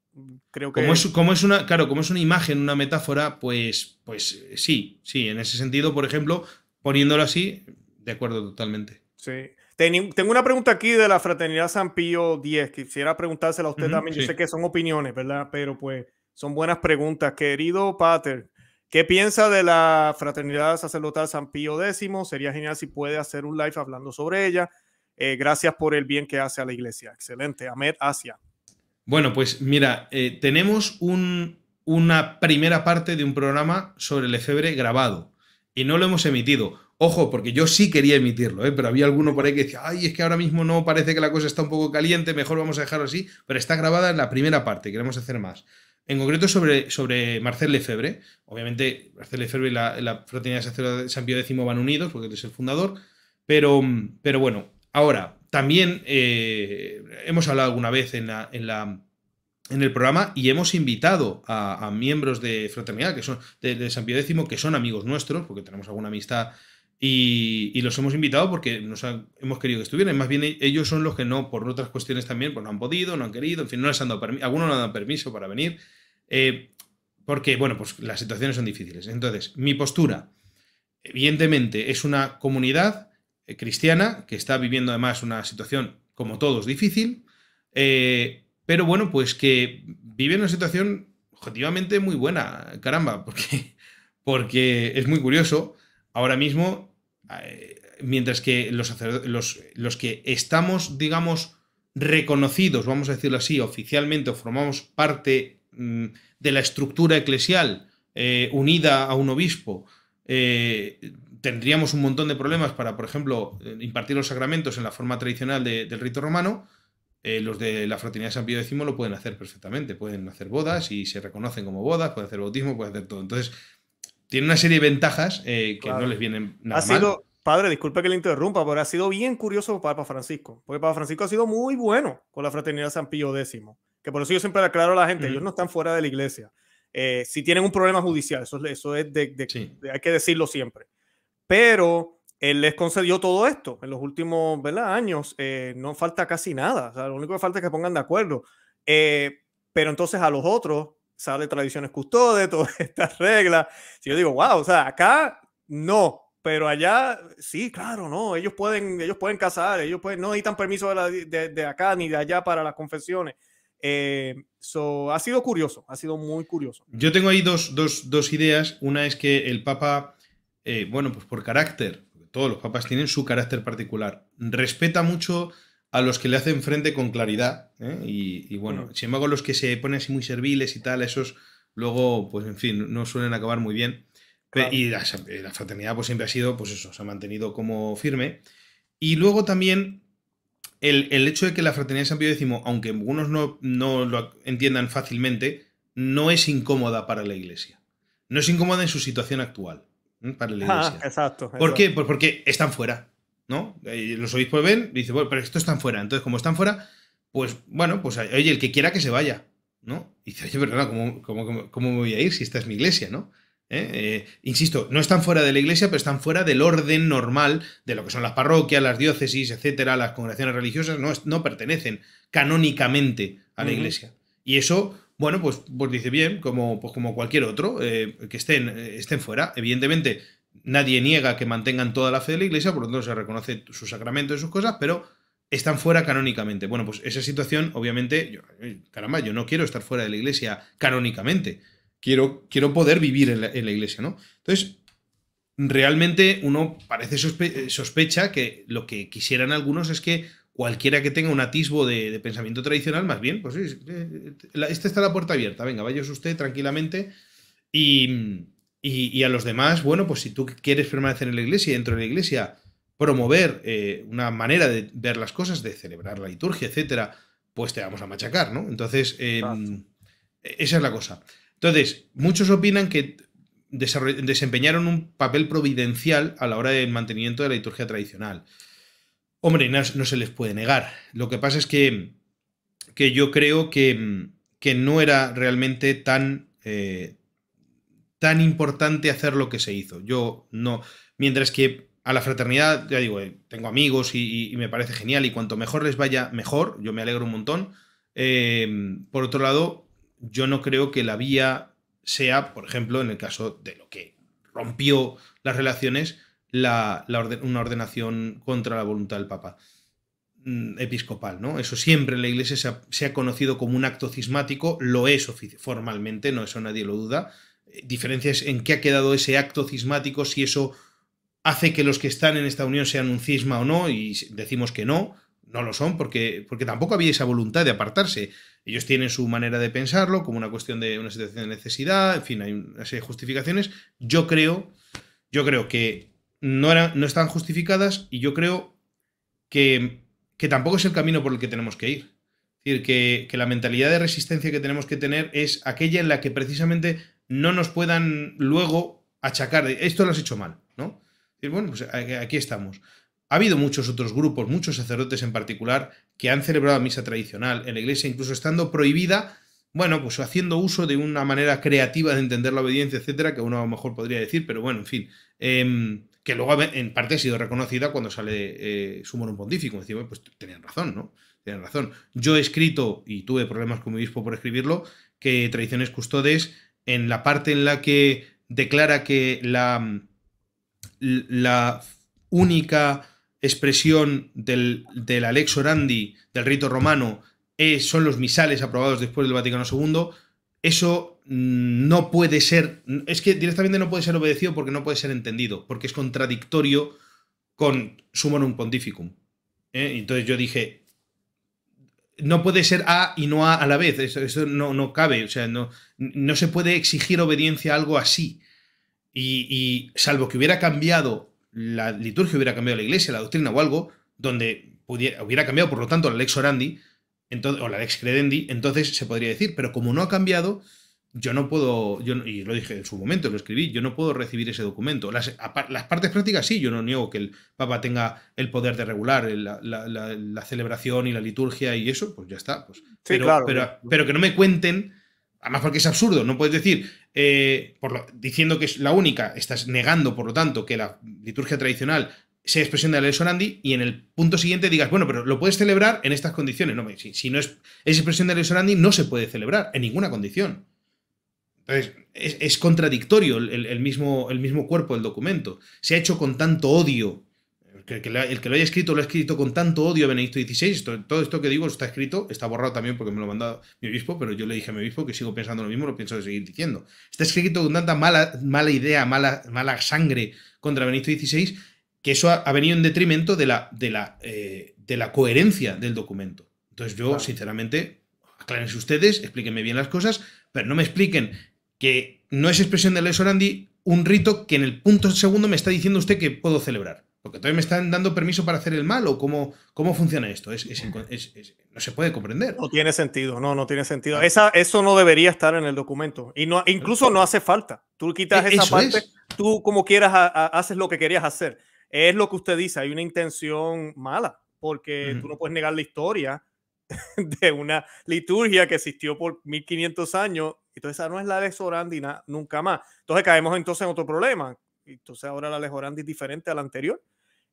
A: creo Como es,
B: como es una, claro, como es una imagen, una metáfora, pues, pues sí, sí, en ese sentido, por ejemplo, poniéndolo así, de acuerdo totalmente.
A: Sí. tengo una pregunta aquí de la Fraternidad San Pío X. Quisiera preguntársela a usted también. Yo sé que son opiniones, ¿verdad? Pero pues son buenas preguntas. Querido Pater, ¿qué piensa de la Fraternidad Sacerdotal San Pío X? Sería genial si puede hacer un live hablando sobre ella. Eh, gracias por el bien que hace a la iglesia. Excelente. Ahmed Asia.
B: Bueno, pues mira, eh, tenemos una primera parte de un programa sobre el grabado y no lo hemos emitido. Ojo, porque yo sí quería emitirlo, ¿eh? pero había alguno por ahí que decía, ay, es que ahora mismo no, parece que la cosa está un poco caliente, mejor vamos a dejarlo así, pero está grabada en la primera parte, queremos hacer más. En concreto sobre, sobre Marcel Lefebvre, obviamente Marcel Lefebvre y la, fraternidad de San Pío X van unidos, porque él es el fundador, pero, pero bueno, ahora, también eh, hemos hablado alguna vez en la, en el programa y hemos invitado a, miembros de Fraternidad, que son de, San Pío X, que son amigos nuestros, porque tenemos alguna amistad, y, los hemos invitado porque nos hemos querido que estuvieran. Más bien ellos son los que no, por otras cuestiones también, pues no han podido, no han querido, en fin, no les han algunos no han dado permiso para venir, eh, porque, bueno, pues las situaciones son difíciles. Entonces, mi postura, evidentemente, es una comunidad eh, cristiana, que está viviendo además una situación, como todos, difícil, eh, pero bueno, pues que vive una situación objetivamente muy buena, caramba, porque, porque es muy curioso, ahora mismo, eh, mientras que los, los, que estamos, digamos, reconocidos, vamos a decirlo así, oficialmente, formamos parte mm, de la estructura eclesial unida a un obispo, tendríamos un montón de problemas para, por ejemplo, eh, impartir los sacramentos en la forma tradicional del rito romano. Eh, los de la fraternidad de San Pío X lo pueden hacer perfectamente. Pueden hacer bodas y se reconocen como bodas, pueden hacer bautismo, pueden hacer todo. Entonces, tiene una serie de ventajas eh, que no les vienen nada ha
A: padre, disculpe que le interrumpa, pero ha sido bien curioso Papa Francisco, porque Papa Francisco ha sido muy bueno con la fraternidad de San Pío X, que por eso yo siempre le aclaro a la gente, ellos no están fuera de la iglesia. si tienen un problema judicial, eso, eso es de, hay que decirlo siempre pero él les concedió todo esto en los últimos ¿verdad? años. Eh, no falta casi nada. O sea, lo único que falta es que pongan de acuerdo. Eh, pero entonces a los otros sale tradiciones custodes, todas estas reglas. Si yo digo, wow, o sea, acá no, pero allá sí, claro, no, ellos pueden, ellos pueden casar, ellos pueden, no necesitan permiso de, acá ni de allá para las confesiones. Eh, ha sido curioso, ha sido muy curioso.
B: Yo tengo ahí dos, dos, dos ideas. Una es que el Papa eh, bueno, pues por carácter, todos los papas tienen su carácter particular, respeta mucho a los que le hacen frente con claridad, ¿eh? y, bueno, sin embargo los que se ponen así muy serviles y tal, esos luego, pues en fin, no suelen acabar muy bien. Y eh, la, fraternidad pues siempre ha sido, pues eso, se ha mantenido como firme. Y luego también el, hecho de que la fraternidad de San Pío X, aunque algunos no lo entiendan fácilmente, no es incómoda para la iglesia. No es incómoda en su situación actual para la iglesia. Ah,
A: exacto. ¿Por qué? Pues porque
B: están fuera, ¿no? Eh, los obispos ven dicen, bueno, pero esto están fuera. Entonces, como están fuera, pues bueno, pues eh, oye, el que quiera que se vaya, ¿no? Y dice, oye, perdona, ¿cómo, me voy a ir si esta es mi iglesia, ¿no? ¿Eh? insisto, no están fuera de la iglesia, pero están fuera del orden normal de lo que son las parroquias, las diócesis, etcétera, las congregaciones religiosas, no, pertenecen canónicamente a la iglesia. Y eso, bueno, pues, pues dice bien, como, pues como cualquier otro, eh, que estén, eh, estén fuera. Evidentemente, nadie niega que mantengan toda la fe de la Iglesia, por lo tanto se reconoce sus sacramentos y sus cosas, pero están fuera canónicamente. Bueno, pues esa situación, obviamente, eh, caramba, yo no quiero estar fuera de la Iglesia canónicamente. Quiero, quiero poder vivir en la, Iglesia, ¿no? Entonces, realmente uno parece sospecha que lo que quisieran algunos es que cualquiera que tenga un atisbo de, pensamiento tradicional, más bien, pues sí, eh, eh, esta está la puerta abierta, venga, vayas usted tranquilamente y, a los demás, bueno, pues si tú quieres permanecer en la iglesia, dentro de la iglesia, promover eh, una manera de ver las cosas, de celebrar la liturgia, etcétera, pues te vamos a machacar, ¿no? Entonces, em, esa es la cosa. Entonces, muchos opinan que desempeñaron un papel providencial a la hora del mantenimiento de la liturgia tradicional. Hombre, no, se les puede negar. Lo que pasa es que, que yo creo que, no era realmente tan, eh, tan importante hacer lo que se hizo. Yo no. Mientras que a la fraternidad, ya digo, eh, tengo amigos y, me parece genial y cuanto mejor les vaya, mejor. Yo me alegro un montón. Em, por otro lado, yo no creo que la vía sea, por ejemplo, en el caso de lo que rompió las relaciones, la, una ordenación contra la voluntad del Papa mm, episcopal, ¿no? Eso siempre en la Iglesia se ha, conocido como un acto cismático, lo es formalmente, no eso nadie lo duda. Eh, diferencias en qué ha quedado ese acto cismático, si eso hace que los que están en esta unión sean un cisma o no, y decimos que no, no lo son, porque, porque tampoco había esa voluntad de apartarse. Ellos tienen su manera de pensarlo, como una cuestión de una situación de necesidad, en fin, hay una serie de justificaciones. Yo creo, yo creo que no, están justificadas y yo creo que, tampoco es el camino por el que tenemos que ir. Es decir, que, la mentalidad de resistencia que tenemos que tener es aquella en la que precisamente no nos puedan luego achacar de esto lo has hecho mal, ¿no? decir bueno, pues eh, aquí estamos. Ha habido muchos otros grupos, muchos sacerdotes en particular, que han celebrado misa tradicional en la iglesia, incluso estando prohibida, bueno, pues haciendo uso de una manera creativa de entender la obediencia, etcétera, que uno a lo mejor podría decir, pero bueno, en fin. Em, que luego en parte ha sido reconocida cuando sale eh, pontífico Pontificum. Decimos, pues tenían razón, ¿no? Tenían razón. Yo he escrito, y tuve problemas con mi obispo por escribirlo, que Tradiciones Custodes, en la parte en la que declara que la, la única expresión del, del Alex del rito romano, son los misales aprobados después del Vaticano II, eso no puede ser, es que directamente no puede ser obedecido porque no puede ser entendido, porque es contradictorio con Summonum Pontificum. ¿eh? Entonces yo dije, no puede ser A y no A a la vez, eso, no, no, cabe, o sea, no, no, se puede exigir obediencia a algo así. Y, salvo que hubiera cambiado la liturgia, hubiera cambiado la iglesia, la doctrina o algo, donde pudiera, hubiera cambiado, por lo tanto, la lex orandi, o la lex credendi, entonces se podría decir, pero como no ha cambiado, yo no puedo, yo y lo dije en su momento, lo escribí, yo no puedo recibir ese documento. Las, las partes prácticas sí, yo no niego que el Papa tenga el poder de regular la, celebración y la liturgia y eso, pues ya está. Pues. pero, pero, que no me cuenten, además porque es absurdo, no puedes decir, eh, por diciendo que es la única, estás negando, por lo tanto, que la liturgia tradicional sea expresión de la ley Sorandi y en el punto siguiente digas, bueno, pero lo puedes celebrar en estas condiciones. No, si, si no es, es expresión de la ley Sorandi, no se puede celebrar en ninguna condición es, contradictorio el, mismo, el mismo cuerpo del documento. Se ha hecho con tanto odio el que lo haya escrito lo ha escrito con tanto odio a Benedicto XVI. todo esto que digo está escrito, está borrado también porque me lo ha mandado mi obispo, pero yo le dije a mi obispo que sigo pensando lo mismo, lo pienso seguir diciendo. Está escrito con tanta mala, mala idea, mala, mala sangre contra Benedicto XVI, que eso ha, venido en detrimento de la, de, la, eh, de la coherencia del documento. Entonces yo, sinceramente, aclárense ustedes, explíquenme bien las cosas, pero no me expliquen que no es expresión del orandi un rito que en el punto segundo me está diciendo usted que puedo celebrar. Porque todavía me están dando permiso para hacer el mal o cómo, funciona esto. no se puede
A: comprender. No tiene sentido, no, no tiene sentido. Ah. Esa, eso no debería estar en el documento. Y no, incluso no hace falta. Tú quitas e, esa parte, tú como quieras, haces lo que querías hacer. Es lo que usted dice, hay una intención mala, porque tú no puedes negar la historia de una liturgia que existió por 1500 años entonces, esa no es la lex Orandi nunca más. Entonces, caemos entonces en otro problema. Entonces, ahora la lex Orandi es diferente a la anterior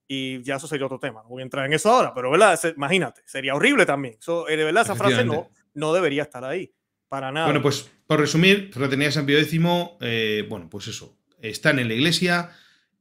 A: y ya eso sería otro tema. No voy a entrar en eso ahora, pero ¿verdad? imagínate, sería horrible también. Eso, eh, de verdad, esa frase no, no debería estar ahí, para nada. Bueno, pues
B: por resumir, Fraternidad San Pío X, eh, bueno, pues eso, están en la iglesia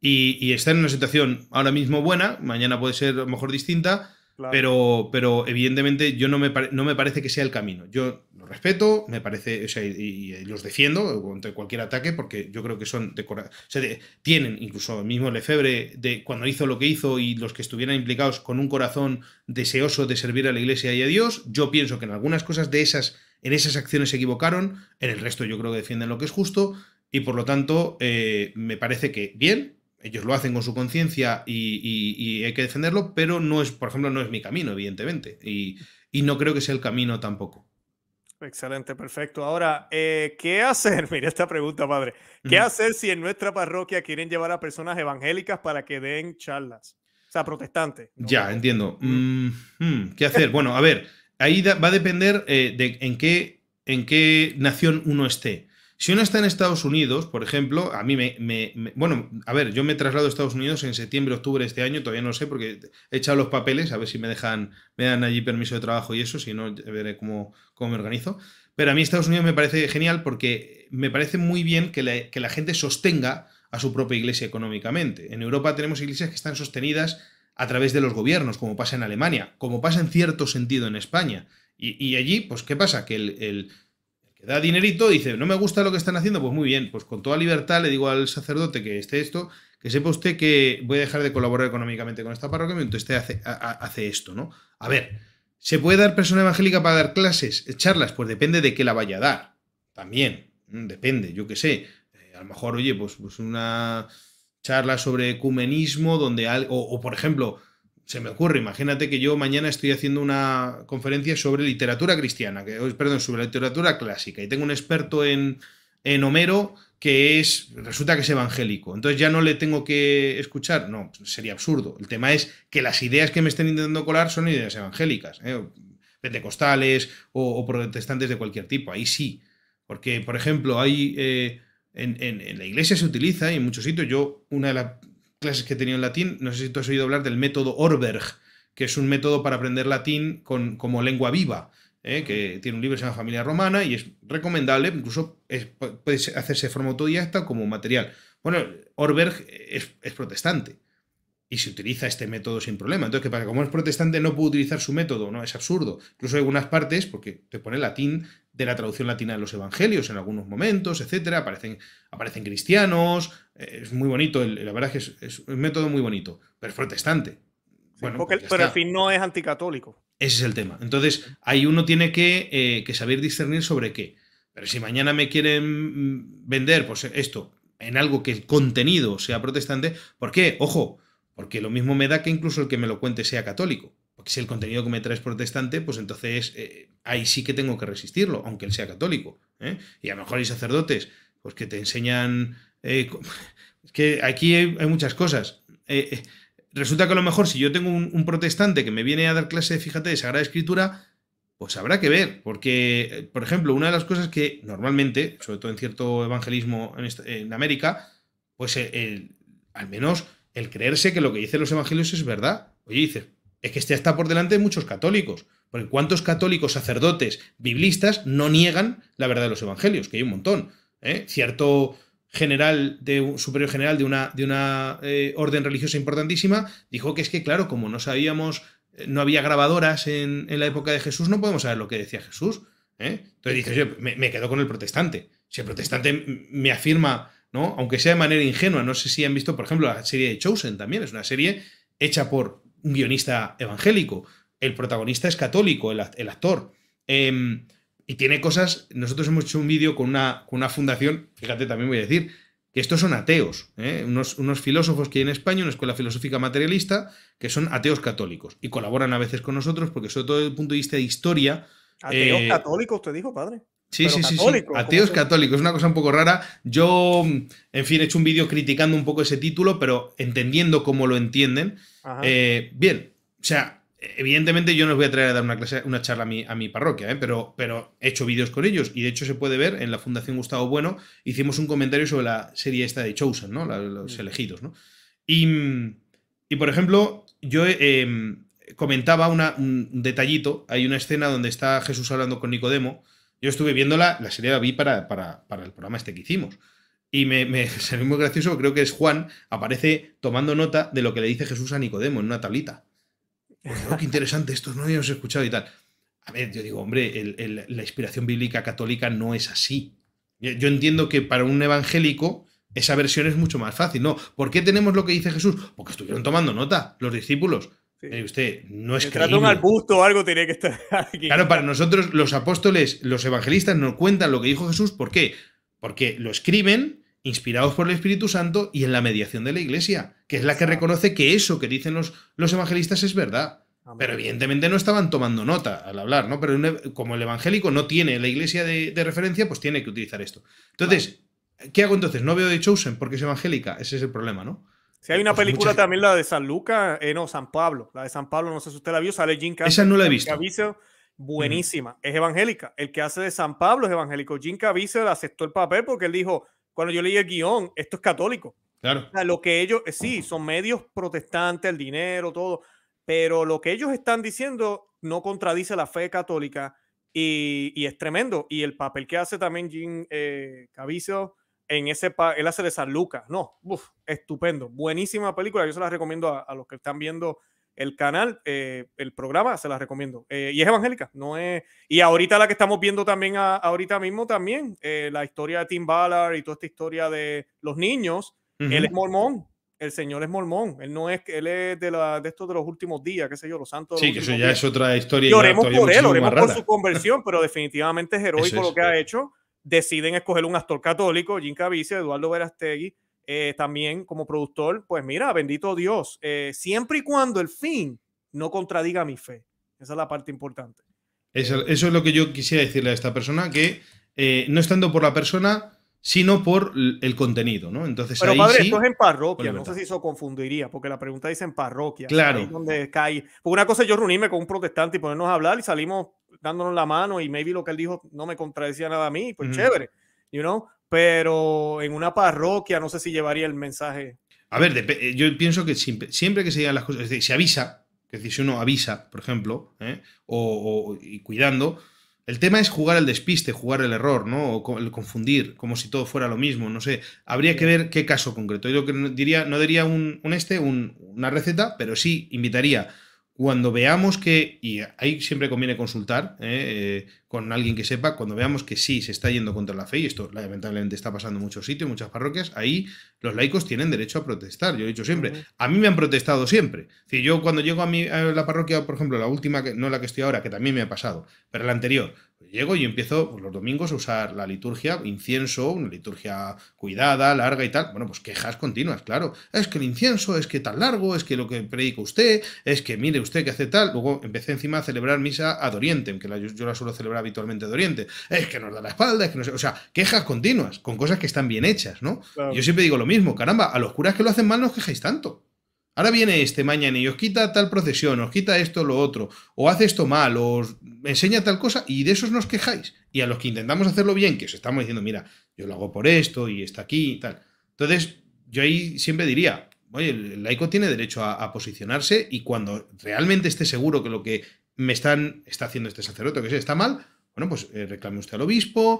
B: y, están en una situación ahora mismo buena, mañana puede ser mejor distinta, pero, pero evidentemente yo no me, no me parece que sea el camino. Yo lo respeto, me parece, o sea, y, los defiendo contra cualquier ataque porque yo creo que son de tienen incluso el mismo lefebre de cuando hizo lo que hizo y los que estuvieran implicados con un corazón deseoso de servir a la iglesia y a Dios, yo pienso que en algunas cosas de esas, en esas acciones se equivocaron, en el resto yo creo que defienden lo que es justo y por lo tanto eh, me parece que bien, ellos lo hacen con su conciencia y, hay que defenderlo, pero no es, por ejemplo, no es mi camino, evidentemente. Y, no creo que sea el camino tampoco.
A: Excelente, perfecto. Ahora, eh, ¿qué hacer? Mira esta pregunta, padre. ¿Qué hacer si en nuestra parroquia quieren llevar a personas evangélicas para que den charlas? O sea, protestantes.
B: Ya, entiendo. ¿Qué hacer? bueno, a ver, ahí va a depender eh, de en qué, en qué nación uno esté. Si uno está en Estados Unidos, por ejemplo, a mí me, me, Bueno, a ver, yo me traslado a Estados Unidos en septiembre, octubre de este año, todavía no sé porque he echado los papeles, a ver si me dejan, me dan allí permiso de trabajo y eso, si no, veré cómo, cómo me organizo. Pero a mí Estados Unidos me parece genial porque me parece muy bien que la, gente sostenga a su propia iglesia económicamente. En Europa tenemos iglesias que están sostenidas a través de los gobiernos, como pasa en Alemania, como pasa en cierto sentido en España. Y, allí, pues, ¿qué pasa? Que el da dinerito, dice, no me gusta lo que están haciendo, pues muy bien, pues con toda libertad le digo al sacerdote que esté esto, que sepa usted que voy a dejar de colaborar económicamente con esta parroquia mientras usted hace, hace esto, ¿no? A ver, ¿se puede dar persona evangélica para dar clases, charlas? Pues depende de qué la vaya a dar, también, mm, depende, yo qué sé, eh, a lo mejor, oye, pues, pues una charla sobre ecumenismo, donde, o por ejemplo, se me ocurre, imagínate que yo mañana estoy haciendo una conferencia sobre literatura cristiana, que, oh, perdón, sobre literatura clásica, y tengo un experto en, Homero que es, resulta que es evangélico. Entonces ya no le tengo que escuchar. No, sería absurdo. El tema es que las ideas que me estén intentando colar son ideas evangélicas, ¿eh? pentecostales o, protestantes de cualquier tipo. Ahí sí. Porque, por ejemplo, hay eh, en, en, la iglesia se utiliza y en muchos sitios. Yo, una de las clases que he tenido en latín, no sé si tú has oído hablar del método Orberg, que es un método para aprender latín con, como lengua viva, ¿eh? que tiene un libro que se llama Familia Romana y es recomendable, incluso puedes puede hacerse de forma autodidacta como material. Bueno, Orberg es protestante y se utiliza este método sin problema. Entonces, que para como es protestante no puedo utilizar su método, ¿no? Es absurdo. Incluso hay algunas partes, porque te pone latín de la traducción latina de los evangelios en algunos momentos, etcétera, aparecen, aparecen cristianos, eh, es muy bonito, la verdad es que es, un método muy bonito, pero es protestante. Pues pero al
A: fin no es anticatólico.
B: Ese es el tema. Entonces, ahí uno tiene eh, que, saber discernir sobre qué. Pero si mañana me quieren vender pues, esto en algo que el contenido sea protestante, ¿por qué? Ojo, porque lo mismo me da que incluso el que me lo cuente sea católico. Porque si el contenido que me trae es protestante, pues entonces eh, ahí sí que tengo que resistirlo, aunque él sea católico. ¿eh? Y a lo mejor hay sacerdotes pues que te enseñan... es eh, que aquí hay, muchas cosas. resulta que a lo mejor si yo tengo un, protestante que me viene a dar clase, fíjate, de Sagrada Escritura, pues habrá que ver, porque, por ejemplo, una de las cosas que normalmente, sobre todo en cierto evangelismo en, América, pues al menos el creerse que lo que dicen los evangelios es verdad. Oye, dice, es que este está por delante de muchos católicos. Porque ¿cuántos católicos, sacerdotes, biblistas no niegan la verdad de los evangelios? Que hay un montón. ¿eh? Cierto general de superior general de una, de una eh, orden religiosa importantísima dijo que es que, claro, como no sabíamos, eh, no había grabadoras en, la época de Jesús, no podemos saber lo que decía Jesús. Entonces dices, yo me, quedo con el protestante. Si el protestante me afirma aunque sea de manera ingenua. No sé si han visto, por ejemplo, la serie de Chosen también. Es una serie hecha por un guionista evangélico. El protagonista es católico, el, actor. Em, y tiene cosas. Nosotros hemos hecho un vídeo con una, fundación, fíjate, también voy a decir, que estos son ateos, ¿eh? unos, filósofos que hay en España, una escuela filosófica materialista, que son ateos católicos y colaboran a veces con nosotros porque sobre todo desde el punto de vista de historia... ¿Ateos eh,
A: católicos, te dijo, padre? Sí, sí, sí, sí. Ateos católicos,
B: es una cosa un poco rara. Yo, en fin, he hecho un vídeo criticando un poco ese título, pero entendiendo cómo lo entienden. Eh, bien, o sea, evidentemente yo no os voy a traer a dar una, clase, una charla a mi, a mi parroquia, ¿eh? pero, pero he hecho vídeos con ellos y de hecho se puede ver en la Fundación Gustavo Bueno, hicimos un comentario sobre la serie esta de Chosen, ¿no? los mm. elegidos, ¿no? Y, por ejemplo, yo eh, em, comentaba una, un detallito, hay una escena donde está Jesús hablando con Nicodemo yo estuve viendo la, serie, la vi para, para, el programa este que hicimos. Y me, salió muy gracioso, creo que es Juan, aparece tomando nota de lo que le dice Jesús a Nicodemo en una tablita. Pues, qué interesante esto, no habíamos escuchado y tal. A ver, yo digo, hombre, la inspiración bíblica católica no es así. Yo, yo entiendo que para un evangélico esa versión es mucho más fácil, ¿no? ¿Por qué tenemos lo que dice Jesús? Porque estuvieron tomando nota los discípulos usted, no es un
A: o algo tiene que estar aquí. Claro, para
B: nosotros los apóstoles, los evangelistas nos cuentan lo que dijo Jesús. ¿Por qué? Porque lo escriben inspirados por el Espíritu Santo y en la mediación de la Iglesia, que es la que reconoce que eso que dicen los, los evangelistas es verdad. Pero evidentemente no estaban tomando nota al hablar, ¿no? Pero como el evangélico no tiene la iglesia de, referencia, pues tiene que utilizar esto. Entonces, ¿qué hago entonces? No veo de Chosen porque es evangélica, ese es el problema, ¿no?
A: Si hay una película también, la de San Lucas, eh, no, San Pablo. La de San Pablo, no sé si usted la vio, sale Jim Caviezel. Esa no la he visto. buenísima. Mm. Es evangélica. El que hace de San Pablo es evangélico. Jim Caviezel aceptó el papel porque él dijo, cuando yo leí el guión, esto es católico. Claro. lo que ellos, eh, sí, son medios protestantes, el dinero, todo, pero lo que ellos están diciendo no contradice la fe católica y, es tremendo. Y el papel que hace también Jim eh, Caviezel, en ese él hace de San Lucas. No, estupendo. Buenísima película. Yo se la recomiendo a, los que están viendo el canal, eh, el programa, se la recomiendo. Eh, y es evangélica, no es. Y ahorita la que estamos viendo también a, ahorita mismo también, eh, la historia de Tim Ballard y toda esta historia de los niños. Él es mormón. El señor es mormón, él no es, él es de, la, de estos de los últimos días, qué sé yo, los santos. Sí, que eso ya es otra historia. Y por él, oremos por su conversión, pero definitivamente es heroico lo que ha hecho deciden escoger un actor católico, Jim Caviezel, Eduardo Verastegui, eh, también como productor, pues mira, bendito Dios, eh, siempre y cuando el fin no contradiga mi fe. Esa es la parte importante.
B: Eso, es lo que yo quisiera decirle a esta persona, que eh, no estando por la persona, sino por el contenido, ¿no? Entonces, Pero padre, esto es en parroquia, no sé si
A: eso confundiría, porque la pregunta dice en parroquia. Claro. donde cae. una cosa es yo reunirme con un protestante y ponernos a hablar y salimos dándonos la mano y maybe lo que él dijo no me contradecía nada a mí, pues chévere, you know, pero en una parroquia no sé si llevaría el mensaje. A ver,
B: eh, yo pienso que siempre, que se digan las cosas, es decir, se avisa, es decir, si uno avisa, por ejemplo, ¿eh? o, y cuidando, el tema es jugar el despiste, jugar el error, ¿no? O el confundir, como si todo fuera lo mismo, no sé. Habría que ver qué caso concreto. Yo diría, no diría un, este, una receta, pero sí invitaría cuando veamos que, y ahí siempre conviene consultar eh, eh, con alguien que sepa, cuando veamos que sí se está yendo contra la fe, y esto lamentablemente está pasando en muchos sitios, en muchas parroquias, ahí los laicos tienen derecho a protestar, yo he dicho siempre. A mí me han protestado siempre. Si yo cuando llego a, mi, la parroquia, por ejemplo, la última, no la que estoy ahora, que también me ha pasado, pero la anterior, llego y empiezo los domingos a usar la liturgia, incienso, una liturgia cuidada, larga y tal. Bueno, pues quejas continuas, claro. Es que el incienso, es que tan largo, es que lo que predica usted, es que mire usted que hace tal. Luego empecé encima a celebrar misa ad Doriente, que yo, la suelo celebrar habitualmente de oriente. Es que nos da la espalda, es que no sé. O sea, quejas continuas, con cosas que están bien hechas, ¿no? Yo siempre digo lo mismo, caramba, a los curas que lo hacen mal no os quejáis tanto. Ahora viene este mañana y os quita tal procesión, os quita esto, lo otro, o hace esto mal, o os enseña tal cosa, y de esos nos quejáis. Y a los que intentamos hacerlo bien, que os estamos diciendo, mira, yo lo hago por esto y está aquí y tal. Entonces, yo ahí siempre diría, oye, el laico tiene derecho a, posicionarse y cuando realmente esté seguro que lo que me están, está haciendo este sacerdote, que sea, está mal, bueno, pues eh, reclame usted al obispo,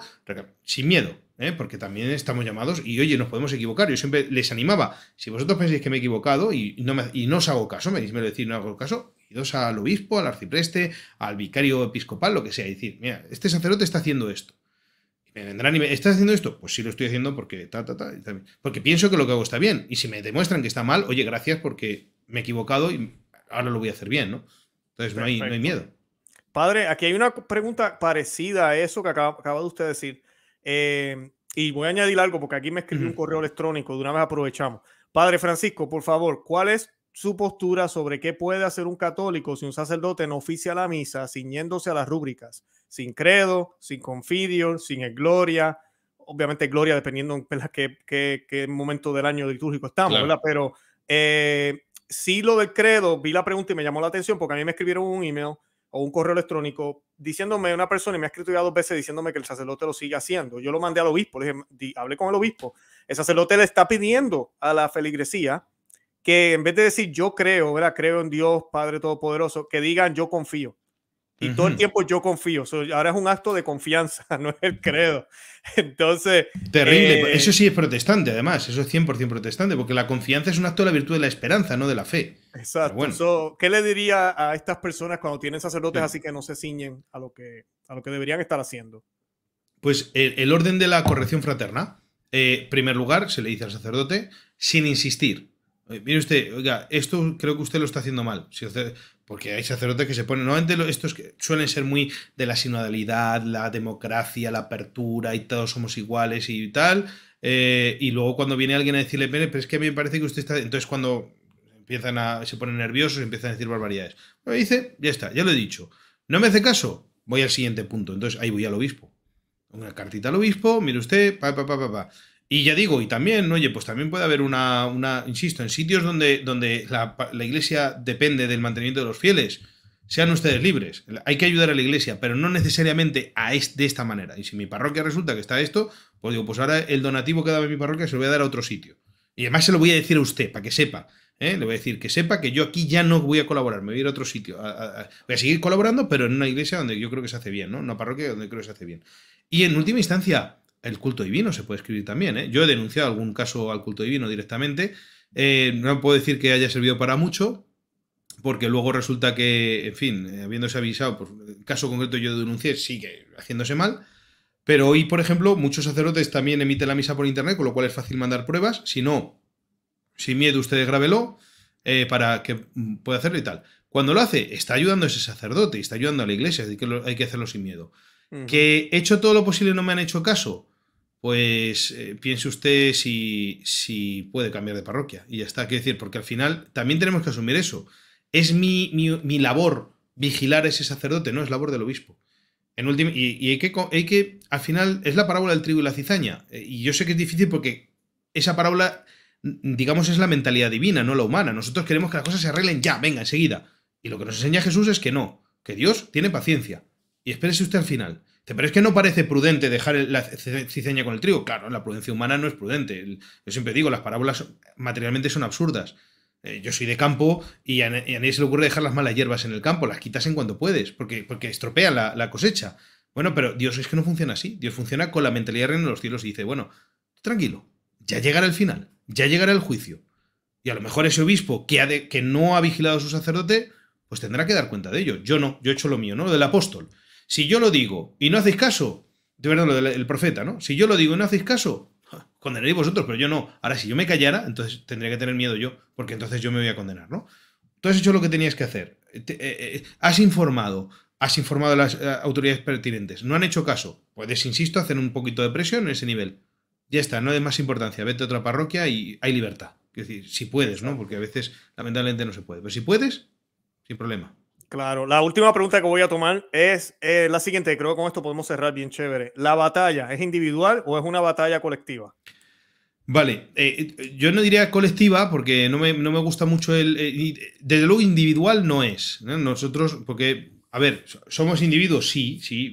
B: sin miedo, ¿eh? porque también estamos llamados y oye, nos podemos equivocar. Yo siempre les animaba, si vosotros pensáis que me he equivocado y no, me, y no os hago caso, me lo decir, no hago caso, idos al obispo, al arcipreste, al vicario episcopal, lo que sea, y decir, mira, este sacerdote está haciendo esto. me vendrán y me, ¿estás haciendo esto? Pues sí lo estoy haciendo porque ta, ta, ta, porque pienso que lo que hago está bien. Y si me demuestran que está mal, oye, gracias porque me he equivocado y ahora lo voy a hacer bien, ¿no? Entonces no hay, no hay miedo.
A: Padre, aquí hay una pregunta parecida a eso que acaba, de usted decir. Em, y voy a añadir algo porque aquí me escribió un correo electrónico, de una vez aprovechamos. Padre Francisco, por favor, ¿cuál es su postura sobre qué puede hacer un católico si un sacerdote no oficia la misa ciñéndose a las rúbricas? Sin credo, sin confidio, sin el gloria. Obviamente gloria dependiendo en qué, momento del año litúrgico estamos, ¿verdad? Pero eh, sí lo del credo, vi la pregunta y me llamó la atención porque a mí me escribieron un email o un correo electrónico diciéndome una persona y me ha escrito ya dos veces diciéndome que el sacerdote lo sigue haciendo. Yo lo mandé al obispo, le dije, hablé con el obispo. El sacerdote le está pidiendo a la feligresía que en vez de decir yo creo, ¿verdad? creo en Dios Padre Todopoderoso, que digan yo confío. Y todo el tiempo yo confío. ahora es un acto de confianza, no es el credo. Entonces. Terrible. Eh, eso sí es
B: protestante, además. Eso es 100% protestante, porque la confianza es un acto de la virtud de la esperanza, no de la fe.
A: Exacto. Bueno. ¿Qué le diría a estas personas cuando tienen sacerdotes así que no se ciñen a lo que, a lo que deberían estar haciendo?
B: Pues el, orden de la corrección fraterna. Eh, en primer lugar, se le dice al sacerdote, sin insistir. Eh, mire usted, oiga, esto creo que usted lo está haciendo mal. Si porque hay sacerdotes que se ponen, normalmente estos que suelen ser muy de la sinodalidad, la democracia, la apertura y todos somos iguales y tal. Eh, y luego cuando viene alguien a decirle, pero es que a mí me parece que usted está... Entonces cuando empiezan a, se ponen nerviosos y empiezan a decir barbaridades. Lo dice, ya está, ya lo he dicho. No me hace caso, voy al siguiente punto. Entonces ahí voy al obispo. Una cartita al obispo, mire usted, pa, pa, pa, pa, pa. Y ya digo, y también, oye, pues también puede haber una, insisto, en sitios donde, donde la, iglesia depende del mantenimiento de los fieles, sean ustedes libres. Hay que ayudar a la iglesia, pero no necesariamente a es, de esta manera. Y si mi parroquia resulta que está esto, pues digo, pues ahora el donativo que daba mi parroquia se lo voy a dar a otro sitio. Y además se lo voy a decir a usted, para que sepa. ¿eh? Le voy a decir que sepa que yo aquí ya no voy a colaborar, me voy a ir a otro sitio. voy a seguir colaborando, pero en una iglesia donde yo creo que se hace bien, ¿no? Una parroquia donde creo que se hace bien. Y en última instancia, el culto divino se puede escribir también. ¿eh? Yo he denunciado algún caso al culto divino directamente. Eh, no puedo decir que haya servido para mucho, porque luego resulta que, en fin, eh, habiéndose avisado, por pues, caso concreto yo denuncié, sigue haciéndose mal. Pero hoy, por ejemplo, muchos sacerdotes también emiten la misa por internet, con lo cual es fácil mandar pruebas. Si no, sin miedo, ustedes grábelo eh, para que mm, pueda hacerlo y tal. Cuando lo hace, está ayudando a ese sacerdote y está ayudando a la iglesia, así que hay que hacerlo sin miedo. Que he hecho todo lo posible y no me han hecho caso pues eh, piense usted si, si, puede cambiar de parroquia. Y ya está, quiero decir, porque al final también tenemos que asumir eso. Es mi, labor vigilar a ese sacerdote, no es labor del obispo. En último, y, hay, que, hay, que, al final, es la parábola del trigo y la cizaña. Eh, y yo sé que es difícil porque esa parábola, digamos, es la mentalidad divina, no la humana. Nosotros queremos que las cosas se arreglen ya, venga, enseguida. Y lo que nos enseña Jesús es que no, que Dios tiene paciencia. Y espérese usted al final. Pero es que no parece prudente dejar la ciceña con el trigo. Claro, la prudencia humana no es prudente. Yo siempre digo, las parábolas materialmente son absurdas. Eh, yo soy de campo y a nadie se le ocurre dejar las malas hierbas en el campo, las quitas en cuanto puedes, porque, porque estropea la, cosecha. Bueno, pero Dios es que no funciona así. Dios funciona con la mentalidad reina de los cielos y dice, bueno, tranquilo, ya llegará el final, ya llegará el juicio. Y a lo mejor ese obispo que, ha que no ha vigilado a su sacerdote, pues tendrá que dar cuenta de ello. Yo no, yo he hecho lo mío, ¿no? Lo del apóstol. Si yo lo digo y no hacéis caso, de verdad lo del profeta, ¿no? Si yo lo digo y no hacéis caso, condenaréis vosotros, pero yo no. Ahora, si yo me callara, entonces tendría que tener miedo yo, porque entonces yo me voy a condenar, ¿no? Tú has hecho lo que tenías que hacer. Eh, eh, has informado, has informado a las eh, autoridades pertinentes. No han hecho caso. Puedes, insisto, hacer un poquito de presión en ese nivel. Ya está, no de más importancia. Vete a otra parroquia y hay libertad. Es decir, si puedes, ¿no? Porque a veces, lamentablemente, no se puede. Pero si puedes, sin problema.
A: Claro, la última pregunta que voy a tomar es eh, la siguiente, creo que con esto podemos cerrar bien chévere. ¿La batalla es individual o es una batalla colectiva?
B: Vale, eh, eh, yo no diría colectiva porque no me, gusta mucho el... desde luego individual no es. Nosotros, porque, a ver, somos individuos, sí, sí,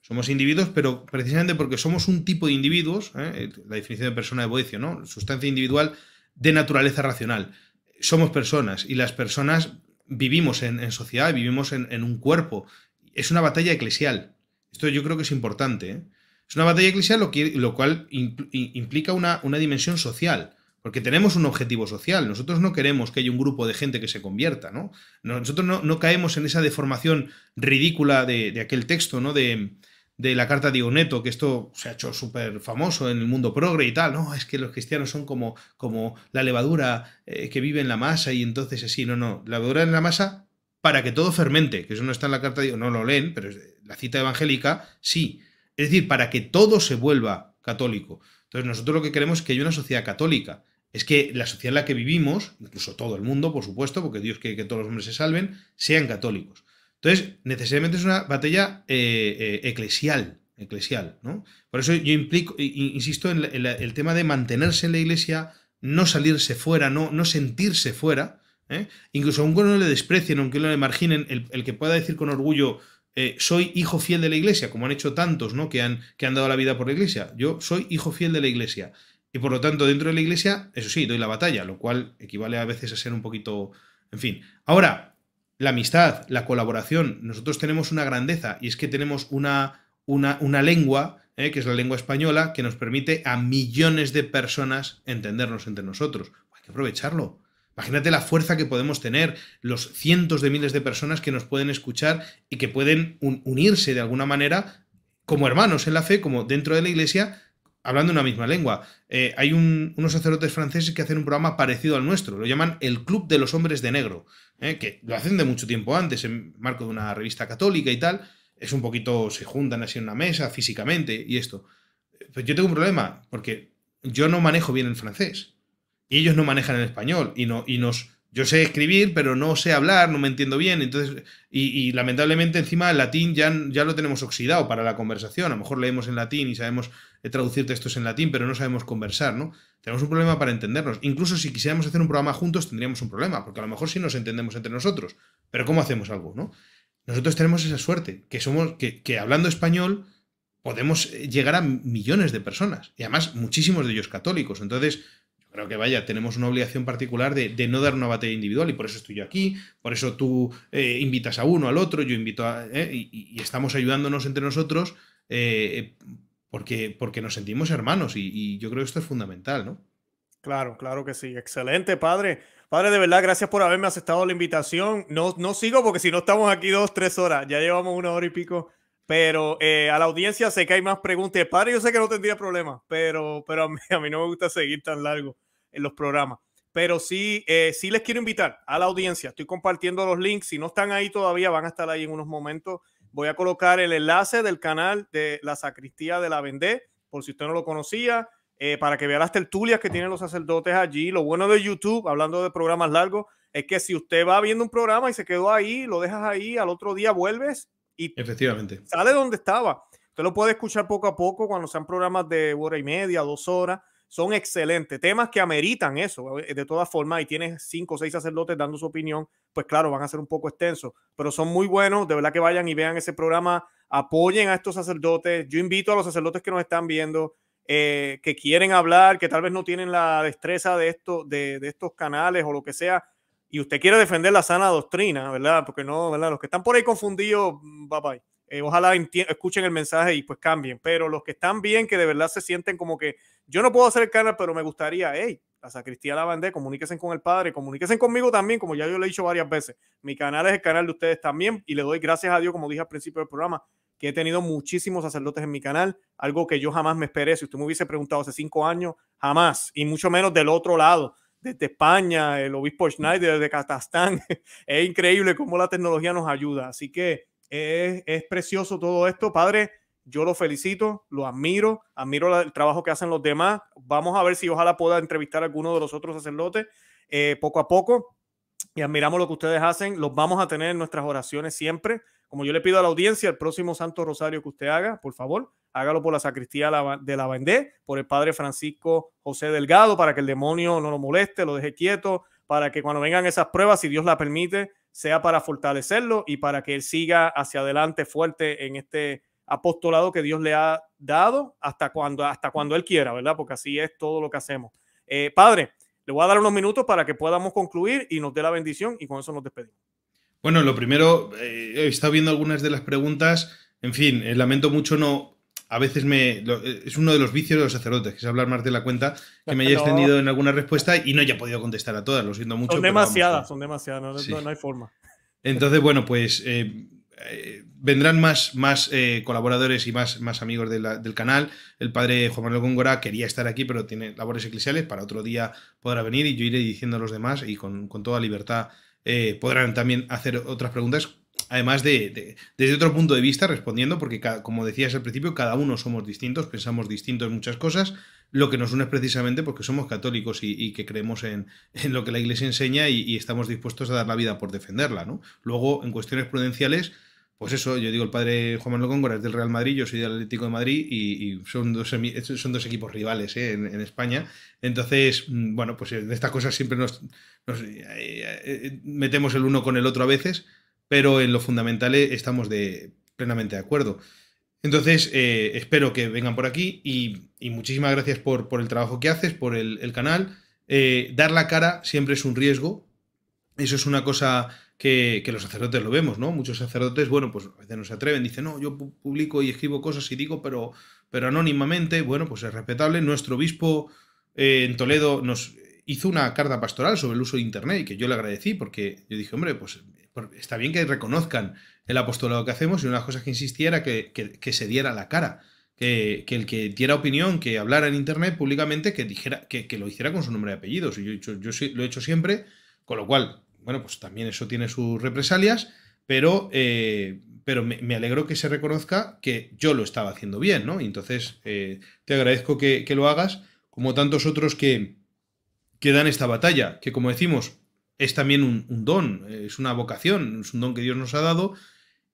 B: somos individuos, pero precisamente porque somos un tipo de individuos, la definición de persona de Boecio, ¿no? Sustancia individual de naturaleza racional. Somos personas y las personas vivimos en, sociedad, vivimos en, un cuerpo. Es una batalla eclesial. Esto yo creo que es importante. ¿eh? Es una batalla eclesial lo, que, lo cual implica una, una dimensión social. Porque tenemos un objetivo social. Nosotros no queremos que haya un grupo de gente que se convierta, ¿no? Nosotros no, caemos en esa deformación ridícula de, de, aquel texto, ¿no? De de la carta de Oneto, que esto se ha hecho súper famoso en el mundo progre y tal, no, es que los cristianos son como, como la levadura eh, que vive en la masa y entonces así, no, no, la levadura en la masa para que todo fermente, que eso no está en la carta de no lo leen, pero la cita evangélica sí, es decir, para que todo se vuelva católico. Entonces nosotros lo que queremos es que haya una sociedad católica, es que la sociedad en la que vivimos, incluso todo el mundo, por supuesto, porque Dios quiere que todos los hombres se salven, sean católicos. Entonces, necesariamente es una batalla eh, eh, eclesial, eclesial, ¿no? Por eso yo implico, insisto en, el tema de mantenerse en la iglesia, no salirse fuera, no, no sentirse fuera, ¿eh? incluso aunque no le desprecien, aunque uno le marginen, el, que pueda decir con orgullo, soy hijo fiel de la iglesia, como han hecho tantos, ¿no? Que han, que han dado la vida por la iglesia. Yo soy hijo fiel de la iglesia. Y por lo tanto, dentro de la iglesia, eso sí, doy la batalla, lo cual equivale a veces a ser un poquito. En fin. Ahora, la amistad, la colaboración. Nosotros tenemos una grandeza y es que tenemos una, una, lengua, eh, que es la lengua española, que nos permite a millones de personas entendernos entre nosotros. Hay que aprovecharlo. Imagínate la fuerza que podemos tener, los cientos de miles de personas que nos pueden escuchar y que pueden unirse de alguna manera como hermanos en la fe, como dentro de la iglesia, hablando una misma lengua. Eh, hay unos sacerdotes franceses que hacen un programa parecido al nuestro, lo llaman el Club de los Hombres de Negro, eh, que lo hacen de mucho tiempo antes, en marco de una revista católica y tal. Es un poquito, se juntan así en una mesa físicamente y esto. Pues yo tengo un problema, porque yo no manejo bien el francés y ellos no manejan el español y, no, y nos... Yo sé escribir, pero no sé hablar, no me entiendo bien. Entonces, y, lamentablemente encima el latín ya, ya lo tenemos oxidado para la conversación. A lo mejor leemos en latín y sabemos traducir textos en latín, pero no sabemos conversar, ¿no? Tenemos un problema para entendernos. Incluso si quisiéramos hacer un programa juntos, tendríamos un problema, porque a lo mejor sí nos entendemos entre nosotros, pero ¿cómo hacemos algo, no? Nosotros tenemos esa suerte, que somos, que, hablando español podemos eh, llegar a millones de personas, y además muchísimos de ellos católicos. Entonces, yo creo que vaya, tenemos una obligación particular de, no dar una batalla individual y por eso estoy yo aquí, por eso tú eh, invitas a uno, al otro, yo invito a... Eh, y, estamos ayudándonos entre nosotros porque, porque nos sentimos hermanos y, yo creo que esto es fundamental,
A: ¿no? Claro, claro que sí. Excelente, padre. Padre, de verdad, gracias por haberme aceptado la invitación. No, no sigo porque si no estamos aquí dos, tres horas. Ya llevamos una hora y pico. Pero eh, a la audiencia sé que hay más preguntas. Padre, yo sé que no tendría problemas, pero, pero a mí, a, mí, no me gusta seguir tan largo en los programas. Pero sí, eh, sí les quiero invitar a la audiencia. Estoy compartiendo los links. Si no están ahí todavía, van a estar ahí en unos momentos. Voy a colocar el enlace del canal de la sacristía de la Vendée, por si usted no lo conocía, eh, para que vea las tertulias que tienen los sacerdotes allí. Lo bueno de YouTube, hablando de programas largos, es que si usted va viendo un programa y se quedó ahí, lo dejas ahí, al otro día vuelves y
B: Efectivamente.
A: sale donde estaba. Usted lo puede escuchar poco a poco cuando sean programas de hora y media, dos horas son excelentes. Temas que ameritan eso, eh, de todas formas, y tienes cinco o seis sacerdotes dando su opinión, pues claro, van a ser un poco extensos, pero son muy buenos. De verdad que vayan y vean ese programa, apoyen a estos sacerdotes. Yo invito a los sacerdotes que nos están viendo, eh, que quieren hablar, que tal vez no tienen la destreza de, esto, de, de estos canales o lo que sea, y usted quiere defender la sana doctrina, ¿verdad? Porque no, ¿verdad? Los que están por ahí confundidos, mm, bye bye. Eh, ojalá escuchen el mensaje y pues cambien. Pero los que están bien, que de verdad se sienten como que yo no puedo hacer el canal, pero me gustaría, hey, la sacristía la bandé, comuníquense con el padre, comuníquense conmigo también, como ya yo le he dicho varias veces. Mi canal es el canal de ustedes también y le doy gracias a Dios, como dije al principio del programa, que he tenido muchísimos sacerdotes en mi canal, algo que yo jamás me esperé. Si usted me hubiese preguntado hace cinco años, jamás, y mucho menos del otro lado, desde España, el obispo Schneider, desde Catastán. es increíble cómo la tecnología nos ayuda. Así que es, precioso todo esto. Padre, yo lo felicito, lo admiro, admiro el trabajo que hacen los demás. Vamos a ver si ojalá pueda entrevistar a alguno de los otros sacerdotes eh, poco a poco. Y admiramos lo que ustedes hacen. Los vamos a tener en nuestras oraciones siempre. Como yo le pido a la audiencia, el próximo Santo Rosario que usted haga, por favor, hágalo por la sacristía de la Vendée, por el Padre Francisco José Delgado, para que el demonio no lo moleste, lo deje quieto, para que cuando vengan esas pruebas, si Dios la permite, sea para fortalecerlo y para que él siga hacia adelante fuerte en este apostolado que Dios le ha dado hasta cuando, hasta cuando él quiera, ¿verdad? Porque así es todo lo que hacemos. Eh, padre, le voy a dar unos minutos para que podamos concluir y nos dé la bendición y con eso nos despedimos.
B: Bueno, lo primero, eh, he estado viendo algunas de las preguntas. En fin, eh, lamento mucho no a veces me. Eh, es uno de los vicios de los sacerdotes, que es hablar más de la cuenta, que me haya extendido en alguna respuesta y no haya podido contestar a todas, lo siento mucho. Son demasiadas,
A: son demasiadas, no, hay forma.
B: Entonces, bueno, pues eh, eh, vendrán más, más colaboradores y más, más amigos del canal. El padre Juan Manuel Góngora quería estar aquí, pero tiene labores eclesiales, para otro día podrá venir y yo iré diciendo a los demás y con, con toda libertad podrán también hacer otras preguntas además de, desde otro punto de vista, respondiendo, porque como decías al principio, cada uno somos distintos, pensamos distintos en muchas cosas, lo que nos une es precisamente porque somos católicos y, que creemos en, lo que la Iglesia enseña y, estamos dispuestos a dar la vida por defenderla, ¿no? Luego, en cuestiones prudenciales, pues eso, yo digo, el padre Juan Manuel Góngora es del Real Madrid, yo soy del Atlético de Madrid y, son, dos, son dos equipos rivales ¿eh? en, España. Entonces, mm, bueno, pues de estas cosas siempre nos, eh, eh, metemos el uno con el otro a veces, pero en lo fundamental estamos de, plenamente de acuerdo. Entonces, eh, espero que vengan por aquí y, muchísimas gracias por, el trabajo que haces, por el, canal. Eh, dar la cara siempre es un riesgo. Eso es una cosa que, los sacerdotes lo vemos, ¿no? Muchos sacerdotes, bueno, pues a veces no se atreven, dicen, no, yo publico y escribo cosas y digo, pero, pero anónimamente, bueno, pues es respetable. Nuestro obispo eh, en Toledo nos hizo una carta pastoral sobre el uso de Internet y que yo le agradecí porque yo dije, hombre, pues está bien que reconozcan el apostolado que hacemos y una cosa que insistía era que, que, se diera la cara. Que, el que diera opinión, que hablara en internet públicamente, que dijera, que, que lo hiciera con su nombre y apellidos. Y yo, lo he hecho siempre, con lo cual, bueno, pues también eso tiene sus represalias, pero, eh, pero me, alegro que se reconozca que yo lo estaba haciendo bien, ¿no? Y entonces eh, te agradezco que, que, lo hagas, como tantos otros que, que dan esta batalla, que como decimos, es también un, don, es una vocación, es un don que Dios nos ha dado,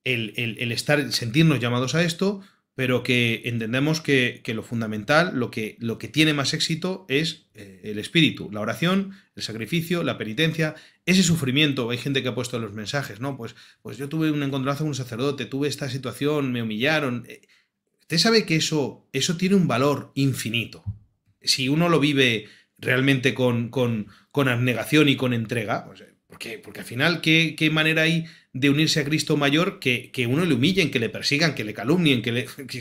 B: el, estar, sentirnos llamados a esto, pero que entendemos que, lo fundamental, lo que, lo que, tiene más éxito es eh, el espíritu, la oración, el sacrificio, la penitencia, ese sufrimiento. Hay gente que ha puesto los mensajes, ¿no? Pues, pues yo tuve un encontronazo con un sacerdote, tuve esta situación, me humillaron. Eh, Usted sabe que eso, eso tiene un valor infinito. Si uno lo vive realmente con, con, abnegación y con entrega. Pues, eh, porque, porque al final, ¿qué, ¿qué, manera hay de unirse a Cristo mayor que, que uno le humillen, que le persigan, que le calumnien, que le... que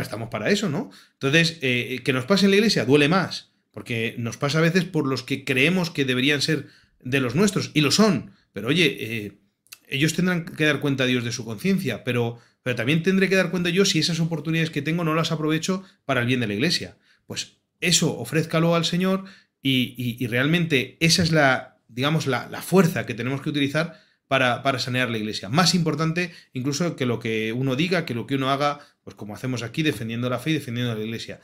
B: estamos para eso, ¿no? Entonces, eh, eh, que nos pase en la iglesia duele más, porque nos pasa a veces por los que creemos que deberían ser de los nuestros, y lo son, pero oye, ellos tendrán que dar cuenta a Dios de su conciencia, pero, pero también tendré que dar cuenta yo si esas oportunidades que tengo no las aprovecho para el bien de la iglesia. Pues eso ofrézcalo al Señor y, realmente esa es la, digamos, la, fuerza que tenemos que utilizar para, para, sanear la iglesia. Más importante incluso que lo que uno diga, que lo que uno haga, pues como hacemos aquí, defendiendo la fe y defendiendo la iglesia.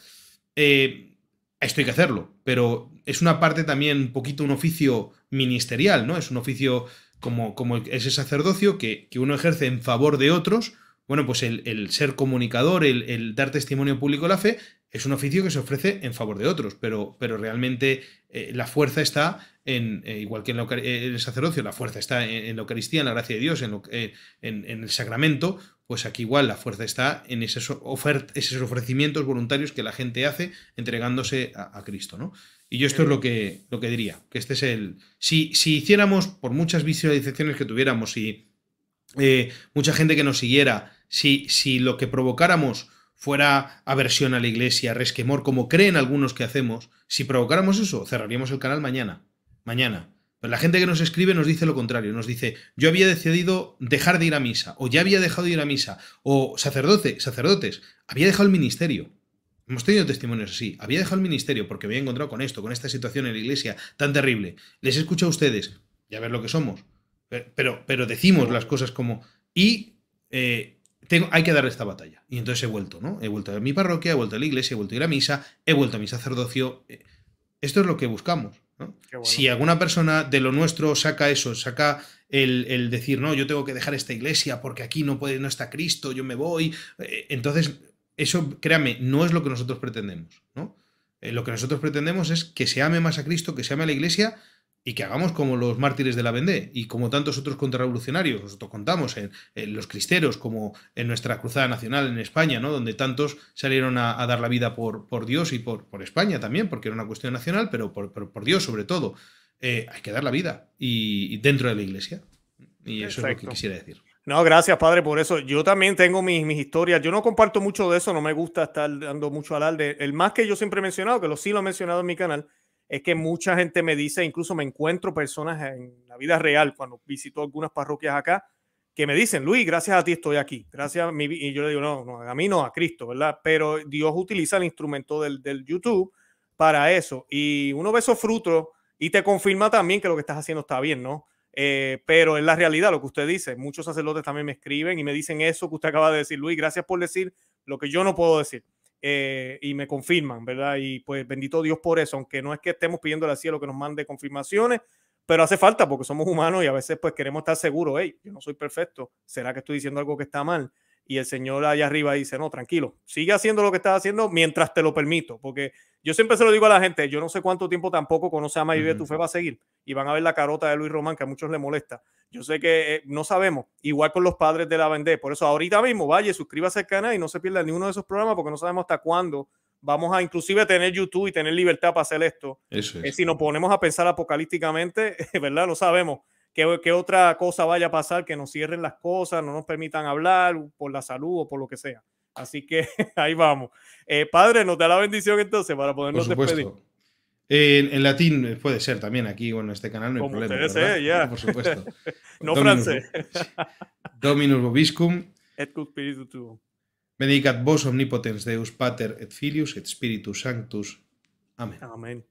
B: Eh, esto hay que hacerlo, pero es una parte también un poquito un oficio ministerial, ¿no? Es un oficio como, como ese sacerdocio que, uno ejerce en favor de otros. Bueno, pues el, ser comunicador, el, el, dar testimonio público a la fe, es un oficio que se ofrece en favor de otros, pero, pero realmente eh, la fuerza está en, eh, igual que eh, en, el sacerdocio, la fuerza está en, la Eucaristía, en la gracia de Dios, en, en, el sacramento, pues aquí igual la fuerza está en esos, ofrecimientos voluntarios que la gente hace entregándose a, Cristo, ¿no? Y yo esto es lo que, lo que diría, que este es el... Si, si hiciéramos, por muchas visualizaciones que tuviéramos, y mucha gente que nos siguiera, si, si lo que provocáramos fuera aversión a la iglesia, resquemor, como creen algunos que hacemos, si provocáramos eso, cerraríamos el canal mañana. Mañana. Pero la gente que nos escribe nos dice lo contrario, nos dice, yo había decidido dejar de ir a misa, o ya había dejado de ir a misa, o sacerdote, sacerdotes, había dejado el ministerio. Hemos tenido testimonios así, había dejado el ministerio porque me había encontrado con esto, con esta situación en la iglesia tan terrible. Les escucho a ustedes, ya ver lo que somos, pero, pero, decimos las cosas como... Y eh, hay que dar esta batalla. Y entonces he vuelto, ¿no? He vuelto a mi parroquia, he vuelto a la iglesia, he vuelto a ir a misa, he vuelto a mi sacerdocio. Eh, esto es lo que buscamos. Si alguna persona de lo nuestro saca eso, saca el, decir, no, yo tengo que dejar esta iglesia porque aquí no, puede, no está Cristo, yo me voy. Eh, entonces, eso, créame, no es lo que nosotros pretendemos, ¿no? Eh, lo que nosotros pretendemos es que se ame más a Cristo, que se ame a la iglesia, y que hagamos como los mártires de la Vendée y como tantos otros contrarrevolucionarios, nosotros contamos en, los cristeros, como en nuestra Cruzada Nacional en España, ¿no? donde tantos salieron a, dar la vida por, por Dios y por, por, España también, porque
A: era una cuestión nacional, pero por, por Dios sobre todo. Eh, hay que dar la vida
B: y, dentro de la iglesia. Y eso es lo que quisiera decir.
A: No, gracias, padre, por eso. Yo también tengo mis, mis, historias. Yo no comparto mucho de eso, no me gusta estar dando mucho alarde. El más que yo siempre he mencionado, que lo sí lo he mencionado en mi canal, es que mucha gente me dice, incluso me encuentro personas en la vida real cuando visito algunas parroquias acá, que me dicen, Luis, gracias a ti estoy aquí, gracias a mi Y yo le digo, no, a mí no, a Cristo, ¿verdad? Pero Dios utiliza el instrumento del, YouTube para eso. Y uno ve esos frutos y te confirma también que lo que estás haciendo está bien, ¿no? Eh, pero es la realidad lo que usted dice. Muchos sacerdotes también me escriben y me dicen eso que usted acaba de decir, Luis, gracias por decir lo que yo no puedo decir. Eh, y me confirman, ¿verdad? Y pues bendito Dios por eso, aunque no es que estemos pidiendo al cielo que nos mande confirmaciones, pero hace falta porque somos humanos y a veces pues queremos estar seguros, hey, yo no soy perfecto, ¿será que estoy diciendo algo que está mal? y el Señor allá arriba dice, no, tranquilo, sigue haciendo lo que estás haciendo mientras te lo permito, porque yo siempre se lo digo a la gente, yo no sé cuánto tiempo tampoco conoce a Maybe, tu fe va a seguir y van a ver la carota de Luis Román que a muchos le molesta. Yo sé que eh, no sabemos, igual con los padres de la Vendée, por eso ahorita mismo vaya, suscríbase al canal y no se pierda ninguno de esos programas porque no sabemos hasta cuándo vamos a inclusive tener YouTube y tener libertad para hacer esto. Eh, si nos ponemos a pensar apocalípticamente, ¿verdad? Lo sabemos que, otra cosa vaya a pasar, que nos cierren las cosas, no nos permitan hablar por la salud o por lo que sea. Así que ahí vamos. Eh, padre, nos da la bendición entonces para podernos por despedir.
B: en, latín eh, puede ser también aquí, bueno, en este canal no hay Como problema. Por supuesto. no francés. Dominus vobiscum.
A: Et spiritu tuo.
B: Benedicat vos omnipotens Deus, Pater et Filius et Spiritus Sanctus. Amén.
A: Amén.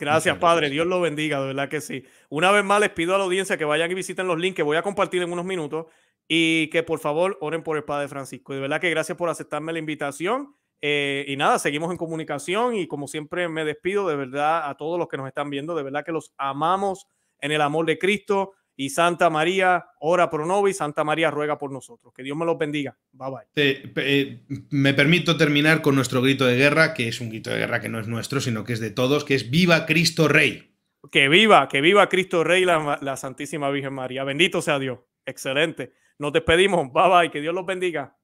A: Gracias, Padre. Dios lo bendiga, de verdad que sí. Una vez más les pido a la audiencia que vayan y visiten los links que voy a compartir en unos minutos y que por favor oren por el Padre Francisco. De verdad que gracias por aceptarme la invitación. Eh, y nada, seguimos en comunicación y como siempre me despido de verdad a todos los que nos están viendo. De verdad que los amamos en el amor de Cristo y Santa María ora pro nobis, Santa María ruega por nosotros. Que Dios me los bendiga. Bye bye.
B: Eh, me permito terminar con nuestro grito de guerra, que es un grito de guerra que no es nuestro, sino que es de todos, que es Viva Cristo Rey.
A: Que viva, que viva Cristo Rey, la, la Santísima Virgen María. Bendito sea Dios. Excelente. Nos despedimos. Bye bye. Que Dios los bendiga.